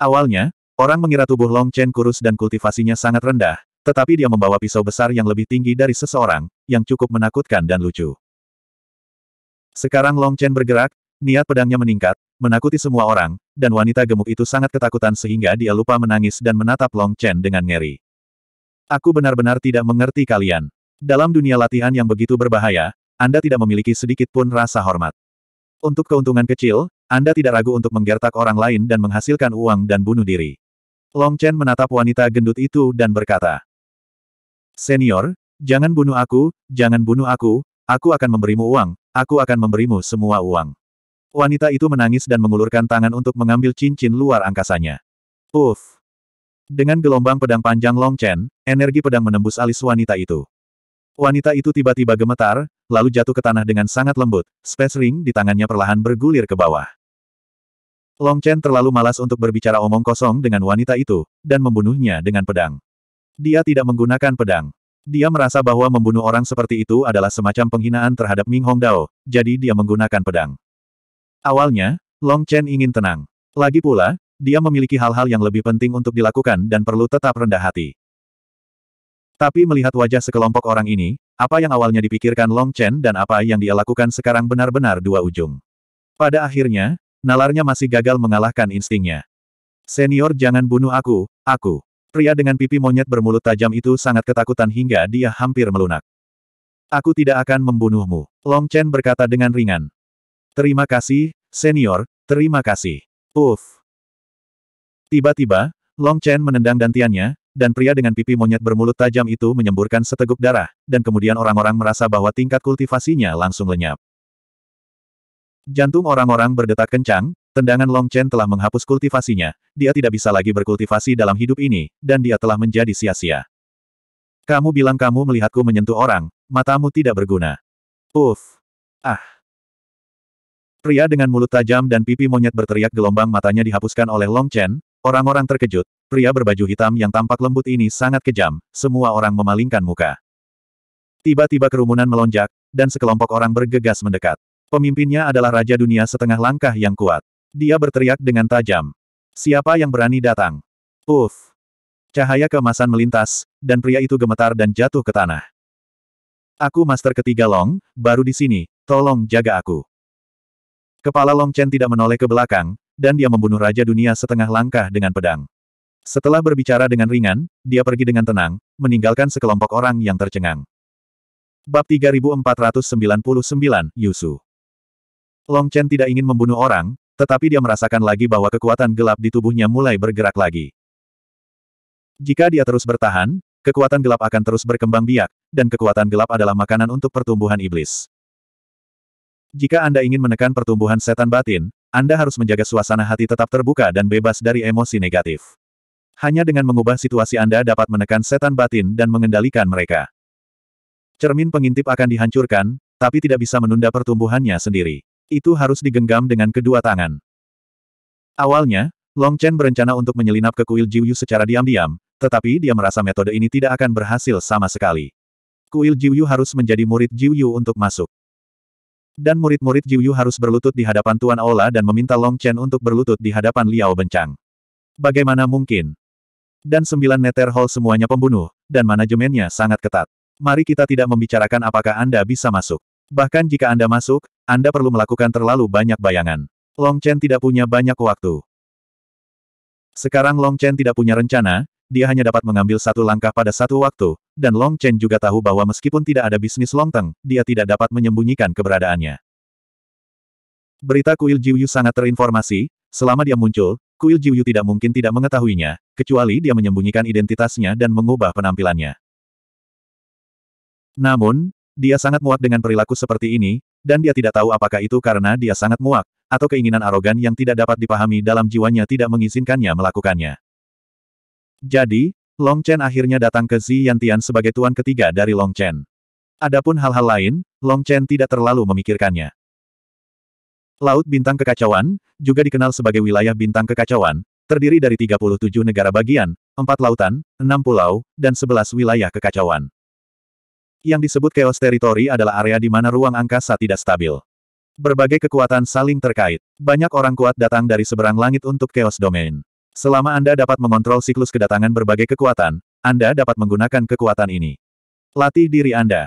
[SPEAKER 1] Awalnya, orang mengira tubuh Long Chen kurus dan kultivasinya sangat rendah, tetapi dia membawa pisau besar yang lebih tinggi dari seseorang, yang cukup menakutkan dan lucu. Sekarang Long Chen bergerak, niat pedangnya meningkat, menakuti semua orang, dan wanita gemuk itu sangat ketakutan sehingga dia lupa menangis dan menatap Long Chen dengan ngeri. Aku benar-benar tidak mengerti kalian. Dalam dunia latihan yang begitu berbahaya, Anda tidak memiliki sedikit pun rasa hormat. Untuk keuntungan kecil, Anda tidak ragu untuk menggertak orang lain dan menghasilkan uang dan bunuh diri. Long Chen menatap wanita gendut itu dan berkata, Senior, jangan bunuh aku, jangan bunuh aku, aku akan memberimu uang, aku akan memberimu semua uang. Wanita itu menangis dan mengulurkan tangan untuk mengambil cincin luar angkasanya. Uff, dengan gelombang pedang panjang Long Chen, energi pedang menembus alis wanita itu. Wanita itu tiba-tiba gemetar, lalu jatuh ke tanah dengan sangat lembut, space ring di tangannya perlahan bergulir ke bawah. Long Chen terlalu malas untuk berbicara omong kosong dengan wanita itu, dan membunuhnya dengan pedang. Dia tidak menggunakan pedang. Dia merasa bahwa membunuh orang seperti itu adalah semacam penghinaan terhadap Ming Hong Dao, jadi dia menggunakan pedang. Awalnya, Long Chen ingin tenang. Lagi pula, dia memiliki hal-hal yang lebih penting untuk dilakukan dan perlu tetap rendah hati. Tapi melihat wajah sekelompok orang ini, apa yang awalnya dipikirkan Long Chen dan apa yang dia lakukan sekarang benar-benar dua ujung. Pada akhirnya, nalarnya masih gagal mengalahkan instingnya. Senior jangan bunuh aku, aku. Pria dengan pipi monyet bermulut tajam itu sangat ketakutan hingga dia hampir melunak. Aku tidak akan membunuhmu, Long Chen berkata dengan ringan. Terima kasih, senior, terima kasih. Uff. Tiba-tiba, Long Chen menendang dantiannya, dan pria dengan pipi monyet bermulut tajam itu menyemburkan seteguk darah, dan kemudian orang-orang merasa bahwa tingkat kultivasinya langsung lenyap. Jantung orang-orang berdetak kencang, tendangan Long Chen telah menghapus kultivasinya, dia tidak bisa lagi berkultivasi dalam hidup ini, dan dia telah menjadi sia-sia. Kamu bilang kamu melihatku menyentuh orang, matamu tidak berguna. Uff. Ah. Pria dengan mulut tajam dan pipi monyet berteriak gelombang matanya dihapuskan oleh Long Chen, Orang-orang terkejut, pria berbaju hitam yang tampak lembut ini sangat kejam, semua orang memalingkan muka. Tiba-tiba kerumunan melonjak, dan sekelompok orang bergegas mendekat. Pemimpinnya adalah Raja Dunia setengah langkah yang kuat. Dia berteriak dengan tajam. Siapa yang berani datang? Uff! Cahaya kemasan melintas, dan pria itu gemetar dan jatuh ke tanah. Aku master ketiga Long, baru di sini, tolong jaga aku. Kepala Long Chen tidak menoleh ke belakang, dan dia membunuh Raja Dunia setengah langkah dengan pedang. Setelah berbicara dengan ringan, dia pergi dengan tenang, meninggalkan sekelompok orang yang tercengang. Bab 3499, Yusu Long Chen tidak ingin membunuh orang, tetapi dia merasakan lagi bahwa kekuatan gelap di tubuhnya mulai bergerak lagi. Jika dia terus bertahan, kekuatan gelap akan terus berkembang biak, dan kekuatan gelap adalah makanan untuk pertumbuhan iblis. Jika Anda ingin menekan pertumbuhan setan batin, anda harus menjaga suasana hati tetap terbuka dan bebas dari emosi negatif. Hanya dengan mengubah situasi Anda dapat menekan setan batin dan mengendalikan mereka. Cermin pengintip akan dihancurkan, tapi tidak bisa menunda pertumbuhannya sendiri. Itu harus digenggam dengan kedua tangan. Awalnya, Long Chen berencana untuk menyelinap ke kuil Jiuyu secara diam-diam, tetapi dia merasa metode ini tidak akan berhasil sama sekali. Kuil Jiuyu harus menjadi murid Jiuyu untuk masuk. Dan murid-murid Jiu Yu harus berlutut di hadapan Tuan Aula dan meminta Long Chen untuk berlutut di hadapan Liao Bencang. Bagaimana mungkin? Dan sembilan Nether hall semuanya pembunuh, dan manajemennya sangat ketat. Mari kita tidak membicarakan apakah Anda bisa masuk. Bahkan jika Anda masuk, Anda perlu melakukan terlalu banyak bayangan. Long Chen tidak punya banyak waktu. Sekarang Long Chen tidak punya rencana, dia hanya dapat mengambil satu langkah pada satu waktu, dan Long Chen juga tahu bahwa meskipun tidak ada bisnis Long Teng, dia tidak dapat menyembunyikan keberadaannya. Berita kuil Jiuyu sangat terinformasi, selama dia muncul, kuil Jiuyu tidak mungkin tidak mengetahuinya, kecuali dia menyembunyikan identitasnya dan mengubah penampilannya. Namun, dia sangat muak dengan perilaku seperti ini, dan dia tidak tahu apakah itu karena dia sangat muak, atau keinginan arogan yang tidak dapat dipahami dalam jiwanya tidak mengizinkannya melakukannya. Jadi, Long Chen akhirnya datang ke Zi Yantian sebagai tuan ketiga dari Long Chen. Adapun hal-hal lain, Long Chen tidak terlalu memikirkannya. Laut Bintang Kekacauan, juga dikenal sebagai wilayah Bintang Kekacauan, terdiri dari 37 negara bagian, 4 lautan, 6 pulau, dan 11 wilayah kekacauan. Yang disebut Chaos Territory adalah area di mana ruang angkasa tidak stabil. Berbagai kekuatan saling terkait. Banyak orang kuat datang dari seberang langit untuk Chaos Domain. Selama Anda dapat mengontrol siklus kedatangan berbagai kekuatan, Anda dapat menggunakan kekuatan ini. Latih diri Anda.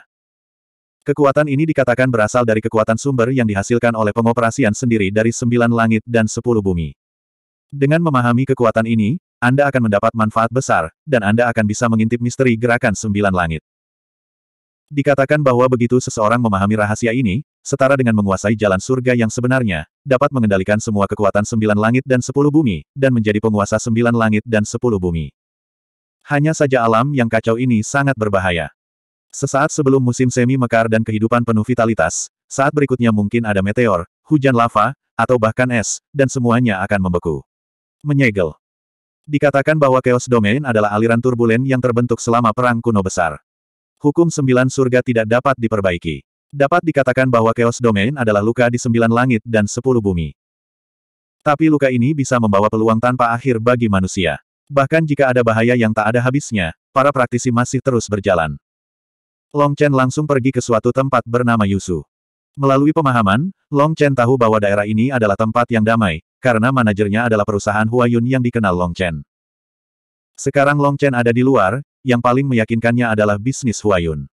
[SPEAKER 1] Kekuatan ini dikatakan berasal dari kekuatan sumber yang dihasilkan oleh pengoperasian sendiri dari sembilan langit dan sepuluh bumi. Dengan memahami kekuatan ini, Anda akan mendapat manfaat besar, dan Anda akan bisa mengintip misteri gerakan sembilan langit. Dikatakan bahwa begitu seseorang memahami rahasia ini, setara dengan menguasai jalan surga yang sebenarnya, dapat mengendalikan semua kekuatan sembilan langit dan sepuluh bumi, dan menjadi penguasa sembilan langit dan sepuluh bumi. Hanya saja alam yang kacau ini sangat berbahaya. Sesaat sebelum musim semi mekar dan kehidupan penuh vitalitas, saat berikutnya mungkin ada meteor, hujan lava, atau bahkan es, dan semuanya akan membeku. Menyegel. Dikatakan bahwa Chaos Domain adalah aliran turbulen yang terbentuk selama Perang Kuno Besar. Hukum sembilan surga tidak dapat diperbaiki. Dapat dikatakan bahwa Chaos Domain adalah luka di sembilan langit dan sepuluh bumi. Tapi luka ini bisa membawa peluang tanpa akhir bagi manusia. Bahkan jika ada bahaya yang tak ada habisnya, para praktisi masih terus berjalan. Long Chen langsung pergi ke suatu tempat bernama Yusu. Melalui pemahaman, Long Chen tahu bahwa daerah ini adalah tempat yang damai, karena manajernya adalah perusahaan Huayun yang dikenal Long Chen. Sekarang Long Chen ada di luar, yang paling meyakinkannya adalah bisnis Huayun.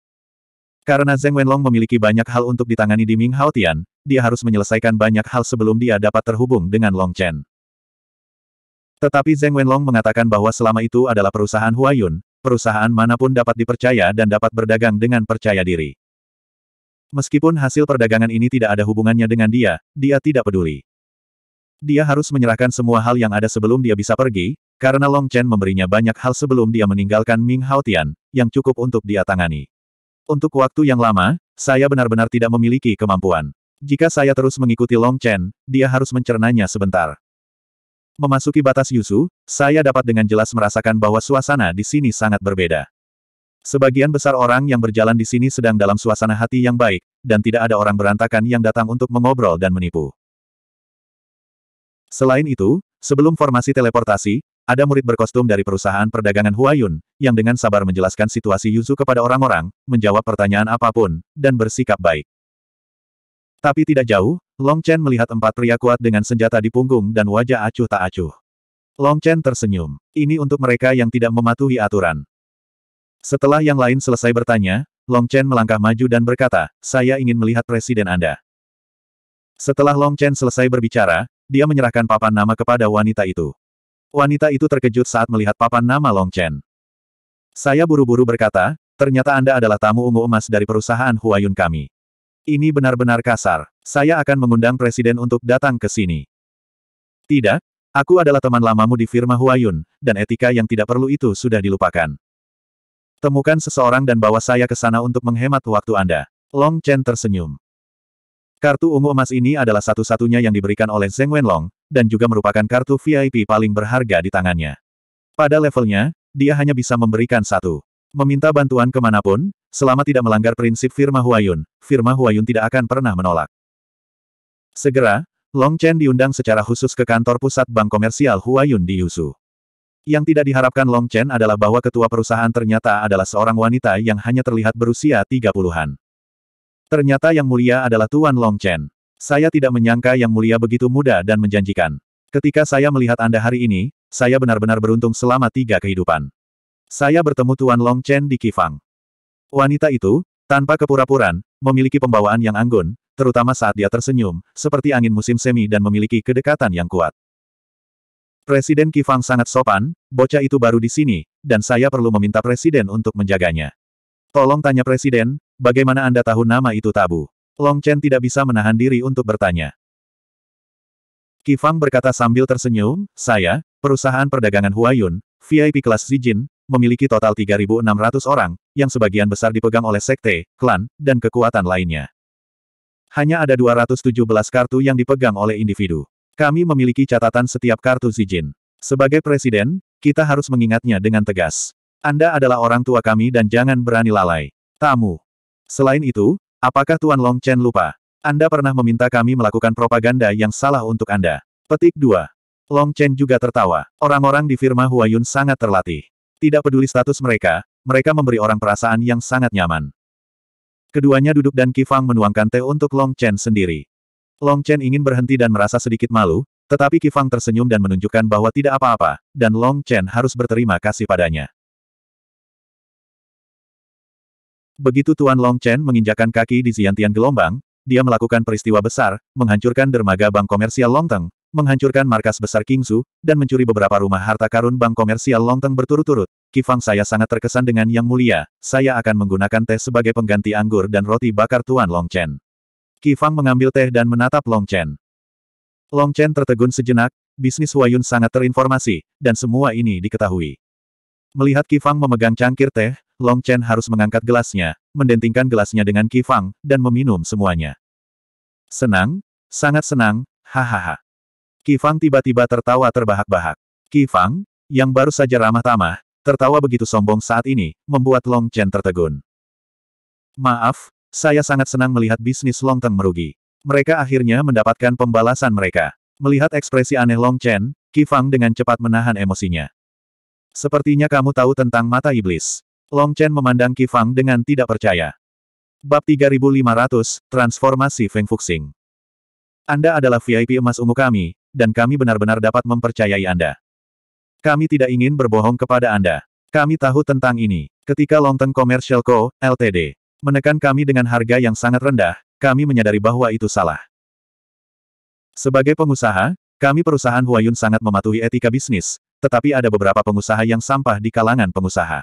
[SPEAKER 1] Karena Zeng Wenlong memiliki banyak hal untuk ditangani di Ming Tian, dia harus menyelesaikan banyak hal sebelum dia dapat terhubung dengan Long Chen. Tetapi Zeng Wenlong mengatakan bahwa selama itu adalah perusahaan Huayun, perusahaan manapun dapat dipercaya dan dapat berdagang dengan percaya diri. Meskipun hasil perdagangan ini tidak ada hubungannya dengan dia, dia tidak peduli. Dia harus menyerahkan semua hal yang ada sebelum dia bisa pergi, karena Long Chen memberinya banyak hal sebelum dia meninggalkan Ming Tian, yang cukup untuk dia tangani. Untuk waktu yang lama, saya benar-benar tidak memiliki kemampuan. Jika saya terus mengikuti Long Chen, dia harus mencernanya sebentar. Memasuki batas Yusu, saya dapat dengan jelas merasakan bahwa suasana di sini sangat berbeda. Sebagian besar orang yang berjalan di sini sedang dalam suasana hati yang baik, dan tidak ada orang berantakan yang datang untuk mengobrol dan menipu. Selain itu, sebelum formasi teleportasi, ada murid berkostum dari perusahaan perdagangan Huayun, yang dengan sabar menjelaskan situasi Yuzu kepada orang-orang, menjawab pertanyaan apapun, dan bersikap baik. Tapi tidak jauh, Long Chen melihat empat pria kuat dengan senjata di punggung dan wajah acuh tak acuh. Long Chen tersenyum. Ini untuk mereka yang tidak mematuhi aturan. Setelah yang lain selesai bertanya, Long Chen melangkah maju dan berkata, saya ingin melihat presiden Anda. Setelah Long Chen selesai berbicara, dia menyerahkan papan nama kepada wanita itu. Wanita itu terkejut saat melihat papan nama Long Chen. Saya buru-buru berkata, ternyata Anda adalah tamu ungu emas dari perusahaan Huayun kami. Ini benar-benar kasar. Saya akan mengundang presiden untuk datang ke sini. Tidak, aku adalah teman lamamu di firma Huayun, dan etika yang tidak perlu itu sudah dilupakan. Temukan seseorang dan bawa saya ke sana untuk menghemat waktu Anda. Long Chen tersenyum. Kartu ungu emas ini adalah satu-satunya yang diberikan oleh Zeng Wenlong, dan juga merupakan kartu VIP paling berharga di tangannya. Pada levelnya, dia hanya bisa memberikan satu. Meminta bantuan kemanapun, selama tidak melanggar prinsip firma Huayun, firma Huayun tidak akan pernah menolak. Segera, Long Chen diundang secara khusus ke kantor pusat bank komersial Huayun di Yusu. Yang tidak diharapkan Long Chen adalah bahwa ketua perusahaan ternyata adalah seorang wanita yang hanya terlihat berusia 30-an. Ternyata yang mulia adalah Tuan Long Chen. Saya tidak menyangka Yang Mulia begitu muda dan menjanjikan. Ketika saya melihat Anda hari ini, saya benar-benar beruntung selama tiga kehidupan. Saya bertemu Tuan Long Chen di Kifang. Wanita itu, tanpa kepura-puran, memiliki pembawaan yang anggun, terutama saat dia tersenyum, seperti angin musim semi dan memiliki kedekatan yang kuat. Presiden Kifang sangat sopan, bocah itu baru di sini, dan saya perlu meminta Presiden untuk menjaganya. Tolong tanya Presiden, bagaimana Anda tahu nama itu tabu? Long Chen tidak bisa menahan diri untuk bertanya. Kifang berkata sambil tersenyum, saya, perusahaan perdagangan Huayun, VIP kelas Zijin, memiliki total 3.600 orang, yang sebagian besar dipegang oleh sekte, klan, dan kekuatan lainnya. Hanya ada 217 kartu yang dipegang oleh individu. Kami memiliki catatan setiap kartu Zijin. Sebagai presiden, kita harus mengingatnya dengan tegas. Anda adalah orang tua kami dan jangan berani lalai. Tamu. Selain itu, Apakah Tuan Long Chen lupa? Anda pernah meminta kami melakukan propaganda yang salah untuk Anda. Petik 2. Long Chen juga tertawa. Orang-orang di firma Huayun sangat terlatih. Tidak peduli status mereka, mereka memberi orang perasaan yang sangat nyaman. Keduanya duduk dan Kifang menuangkan teh untuk Long Chen sendiri. Long Chen ingin berhenti dan merasa sedikit malu, tetapi Kifang tersenyum dan menunjukkan bahwa tidak apa-apa, dan Long Chen harus berterima kasih padanya. Begitu Tuan Long Chen menginjakan kaki di Ziantian gelombang, dia melakukan peristiwa besar, menghancurkan dermaga bank komersial Longteng, menghancurkan markas besar Kingsu, dan mencuri beberapa rumah harta karun bank komersial Longteng berturut-turut. Kifang saya sangat terkesan dengan Yang Mulia, saya akan menggunakan teh sebagai pengganti anggur dan roti bakar Tuan Long Chen. Kifang mengambil teh dan menatap Long Chen. Long Chen tertegun sejenak, bisnis Wayun sangat terinformasi, dan semua ini diketahui. Melihat Kifang memegang cangkir teh, Long Chen harus mengangkat gelasnya, mendentingkan gelasnya dengan kifang, dan meminum semuanya. Senang? Sangat senang, hahaha. Kifang tiba-tiba tertawa terbahak-bahak. Kifang, yang baru saja ramah tamah, tertawa begitu sombong saat ini, membuat Long Chen tertegun. Maaf, saya sangat senang melihat bisnis Long Teng merugi. Mereka akhirnya mendapatkan pembalasan mereka. Melihat ekspresi aneh Long Chen, Kifang dengan cepat menahan emosinya. Sepertinya kamu tahu tentang mata iblis. Long Chen memandang Kifang dengan tidak percaya. Bab 3500, Transformasi Feng Fuxing. Anda adalah VIP emas ungu kami, dan kami benar-benar dapat mempercayai Anda. Kami tidak ingin berbohong kepada Anda. Kami tahu tentang ini. Ketika Longteng Commercial Co., Ltd. menekan kami dengan harga yang sangat rendah, kami menyadari bahwa itu salah. Sebagai pengusaha, kami perusahaan Huayun sangat mematuhi etika bisnis, tetapi ada beberapa pengusaha yang sampah di kalangan pengusaha.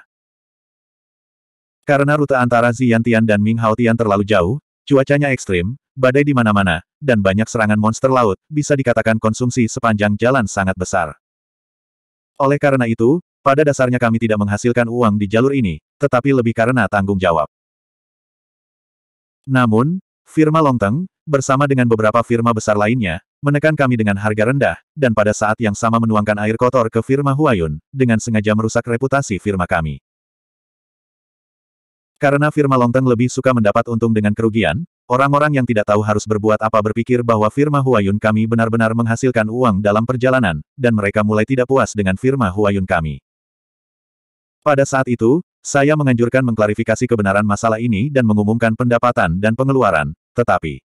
[SPEAKER 1] Karena rute antara Ziyantian dan Ming Haotian terlalu jauh, cuacanya ekstrim, badai di mana-mana, dan banyak serangan monster laut, bisa dikatakan konsumsi sepanjang jalan sangat besar. Oleh karena itu, pada dasarnya kami tidak menghasilkan uang di jalur ini, tetapi lebih karena tanggung jawab. Namun, firma Longteng, bersama dengan beberapa firma besar lainnya, menekan kami dengan harga rendah, dan pada saat yang sama menuangkan air kotor ke firma Huayun, dengan sengaja merusak reputasi firma kami. Karena firma Longteng lebih suka mendapat untung dengan kerugian, orang-orang yang tidak tahu harus berbuat apa berpikir bahwa firma Huayun kami benar-benar menghasilkan uang dalam perjalanan, dan mereka mulai tidak puas dengan firma Huayun kami. Pada saat itu, saya menganjurkan mengklarifikasi kebenaran masalah ini dan mengumumkan pendapatan dan pengeluaran, tetapi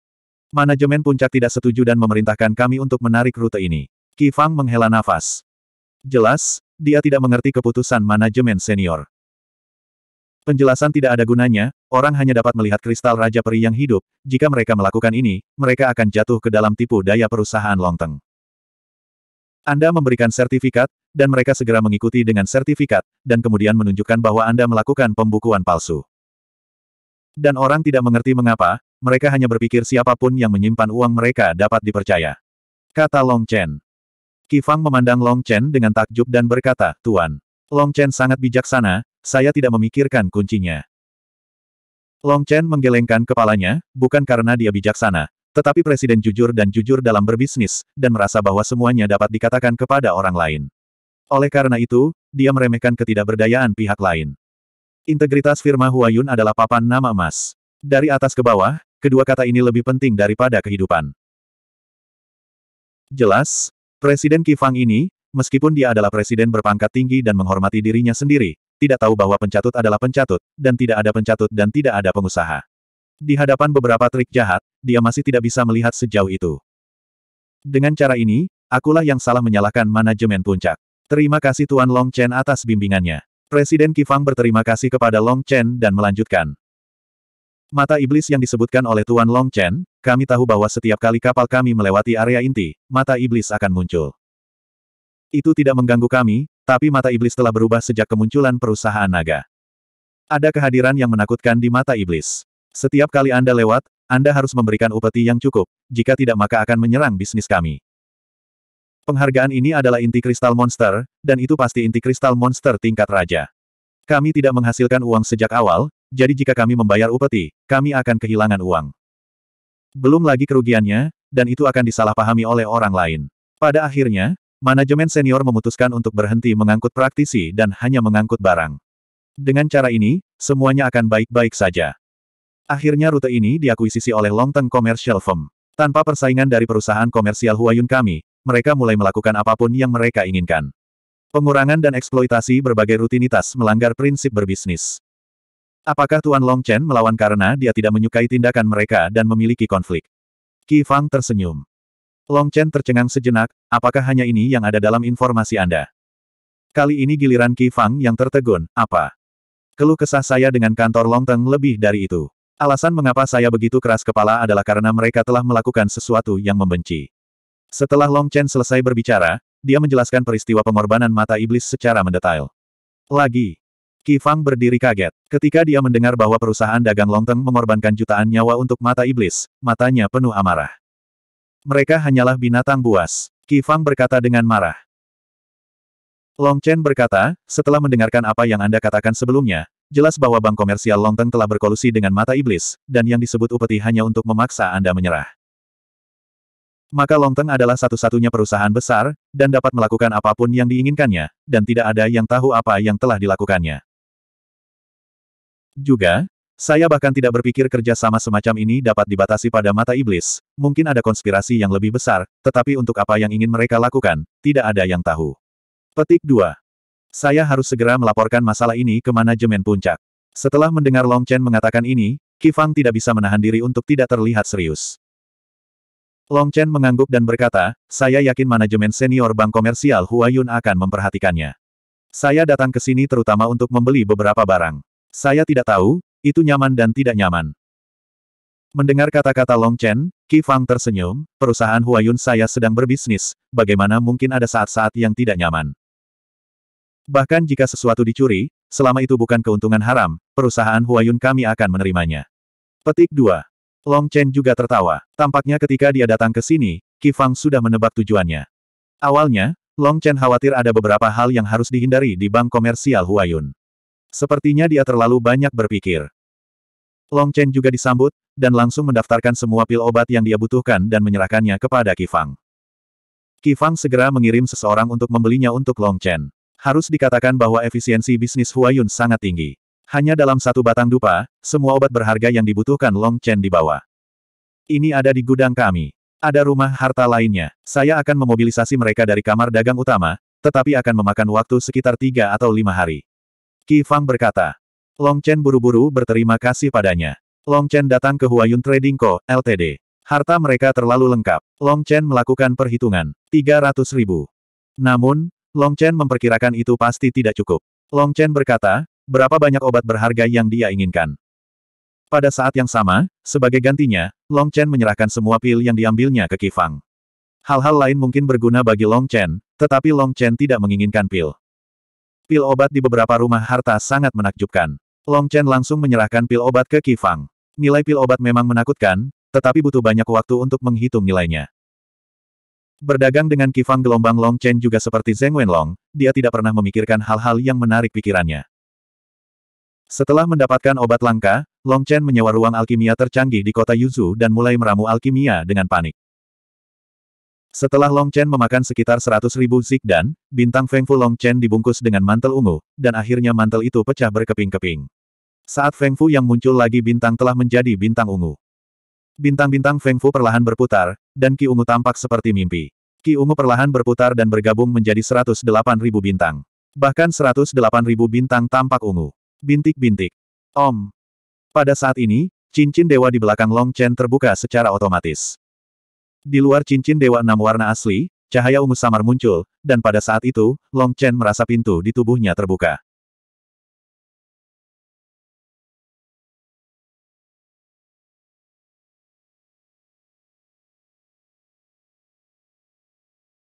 [SPEAKER 1] manajemen puncak tidak setuju dan memerintahkan kami untuk menarik rute ini. Kifang menghela nafas. Jelas, dia tidak mengerti keputusan manajemen senior. Penjelasan tidak ada gunanya, orang hanya dapat melihat kristal Raja Peri yang hidup, jika mereka melakukan ini, mereka akan jatuh ke dalam tipu daya perusahaan Longteng. Anda memberikan sertifikat, dan mereka segera mengikuti dengan sertifikat, dan kemudian menunjukkan bahwa Anda melakukan pembukuan palsu. Dan orang tidak mengerti mengapa, mereka hanya berpikir siapapun yang menyimpan uang mereka dapat dipercaya. Kata Long Chen. Kifang memandang Long Chen dengan takjub dan berkata, Tuan. Long Chen sangat bijaksana, saya tidak memikirkan kuncinya. Long Chen menggelengkan kepalanya, bukan karena dia bijaksana, tetapi presiden jujur dan jujur dalam berbisnis, dan merasa bahwa semuanya dapat dikatakan kepada orang lain. Oleh karena itu, dia meremehkan ketidakberdayaan pihak lain. Integritas firma Huayun adalah papan nama emas. Dari atas ke bawah, kedua kata ini lebih penting daripada kehidupan. Jelas, Presiden Kifang ini, meskipun dia adalah presiden berpangkat tinggi dan menghormati dirinya sendiri, tidak tahu bahwa pencatut adalah pencatut, dan tidak ada pencatut dan tidak ada pengusaha. Di hadapan beberapa trik jahat, dia masih tidak bisa melihat sejauh itu. Dengan cara ini, akulah yang salah menyalahkan manajemen puncak. Terima kasih Tuan Long Chen atas bimbingannya. Presiden Kifang berterima kasih kepada Long Chen dan melanjutkan. Mata iblis yang disebutkan oleh Tuan Long Chen, kami tahu bahwa setiap kali kapal kami melewati area inti, mata iblis akan muncul. Itu tidak mengganggu kami, tapi mata iblis telah berubah sejak kemunculan perusahaan naga. Ada kehadiran yang menakutkan di mata iblis. Setiap kali Anda lewat, Anda harus memberikan upeti yang cukup, jika tidak maka akan menyerang bisnis kami. Penghargaan ini adalah inti kristal monster, dan itu pasti inti kristal monster tingkat raja. Kami tidak menghasilkan uang sejak awal, jadi jika kami membayar upeti, kami akan kehilangan uang. Belum lagi kerugiannya, dan itu akan disalahpahami oleh orang lain. Pada akhirnya, Manajemen senior memutuskan untuk berhenti mengangkut praktisi dan hanya mengangkut barang. Dengan cara ini, semuanya akan baik-baik saja. Akhirnya rute ini diakuisisi oleh Longteng Commercial Firm. Tanpa persaingan dari perusahaan komersial Huayun kami, mereka mulai melakukan apapun yang mereka inginkan. Pengurangan dan eksploitasi berbagai rutinitas melanggar prinsip berbisnis. Apakah Tuan Long Chen melawan karena dia tidak menyukai tindakan mereka dan memiliki konflik? Qi Fang tersenyum. Long Chen tercengang sejenak, apakah hanya ini yang ada dalam informasi Anda? Kali ini giliran Qi Fang yang tertegun, apa? Keluh kesah saya dengan kantor Long Teng lebih dari itu. Alasan mengapa saya begitu keras kepala adalah karena mereka telah melakukan sesuatu yang membenci. Setelah Long Chen selesai berbicara, dia menjelaskan peristiwa pengorbanan mata iblis secara mendetail. Lagi, Qi Fang berdiri kaget. Ketika dia mendengar bahwa perusahaan dagang Long Teng mengorbankan jutaan nyawa untuk mata iblis, matanya penuh amarah. Mereka hanyalah binatang buas. Kifang berkata dengan marah. Long Chen berkata, setelah mendengarkan apa yang Anda katakan sebelumnya, jelas bahwa bank komersial Long Teng telah berkolusi dengan mata iblis, dan yang disebut upeti hanya untuk memaksa Anda menyerah. Maka Long Teng adalah satu-satunya perusahaan besar, dan dapat melakukan apapun yang diinginkannya, dan tidak ada yang tahu apa yang telah dilakukannya. Juga, saya bahkan tidak berpikir kerja sama semacam ini dapat dibatasi pada mata iblis. Mungkin ada konspirasi yang lebih besar, tetapi untuk apa yang ingin mereka lakukan, tidak ada yang tahu. Petik 2. Saya harus segera melaporkan masalah ini ke manajemen puncak. Setelah mendengar Long Chen mengatakan ini, Kifang tidak bisa menahan diri untuk tidak terlihat serius. Long Chen mengangguk dan berkata, saya yakin manajemen senior bank komersial Huayun akan memperhatikannya. Saya datang ke sini terutama untuk membeli beberapa barang. Saya tidak tahu, itu nyaman dan tidak nyaman. Mendengar kata-kata Long Chen, Qi Fang tersenyum, perusahaan Huayun saya sedang berbisnis, bagaimana mungkin ada saat-saat yang tidak nyaman. Bahkan jika sesuatu dicuri, selama itu bukan keuntungan haram, perusahaan Huayun kami akan menerimanya. Petik 2. Long Chen juga tertawa. Tampaknya ketika dia datang ke sini, Qi Fang sudah menebak tujuannya. Awalnya, Long Chen khawatir ada beberapa hal yang harus dihindari di bank komersial Huayun. Sepertinya dia terlalu banyak berpikir. Long Chen juga disambut, dan langsung mendaftarkan semua pil obat yang dia butuhkan dan menyerahkannya kepada Kifang. Kifang segera mengirim seseorang untuk membelinya untuk Long Chen. Harus dikatakan bahwa efisiensi bisnis Huayun sangat tinggi. Hanya dalam satu batang dupa, semua obat berharga yang dibutuhkan Long Chen dibawa. Ini ada di gudang kami. Ada rumah harta lainnya. Saya akan memobilisasi mereka dari kamar dagang utama, tetapi akan memakan waktu sekitar tiga atau lima hari. Qi Fang berkata. Long Chen buru-buru berterima kasih padanya. Long Chen datang ke Huayun Trading Co., Ltd. Harta mereka terlalu lengkap. Long Chen melakukan perhitungan. 300 ribu. Namun, Long Chen memperkirakan itu pasti tidak cukup. Long Chen berkata, berapa banyak obat berharga yang dia inginkan. Pada saat yang sama, sebagai gantinya, Long Chen menyerahkan semua pil yang diambilnya ke Kifang. Hal-hal lain mungkin berguna bagi Long Chen, tetapi Long Chen tidak menginginkan pil. Pil obat di beberapa rumah harta sangat menakjubkan. Long Chen langsung menyerahkan pil obat ke Kifang. Nilai pil obat memang menakutkan, tetapi butuh banyak waktu untuk menghitung nilainya. Berdagang dengan Kifang gelombang Long Chen juga seperti Zeng Wenlong, dia tidak pernah memikirkan hal-hal yang menarik pikirannya. Setelah mendapatkan obat langka, Long Chen menyewa ruang alkimia tercanggih di kota Yuzu dan mulai meramu alkimia dengan panik. Setelah Long Chen memakan sekitar 100 ribu dan bintang Feng Fu Long Chen dibungkus dengan mantel ungu, dan akhirnya mantel itu pecah berkeping-keping. Saat Feng Fu yang muncul lagi bintang telah menjadi bintang ungu. Bintang-bintang Feng Fu perlahan berputar, dan Ki Ungu tampak seperti mimpi. Ki Ungu perlahan berputar dan bergabung menjadi 108 ribu bintang. Bahkan 108 ribu bintang tampak ungu. Bintik-bintik. Om. Pada saat ini, cincin dewa di belakang Long Chen terbuka secara otomatis. Di luar cincin Dewa Enam Warna asli, cahaya ungu samar muncul, dan pada saat itu, Long Chen merasa pintu di tubuhnya terbuka.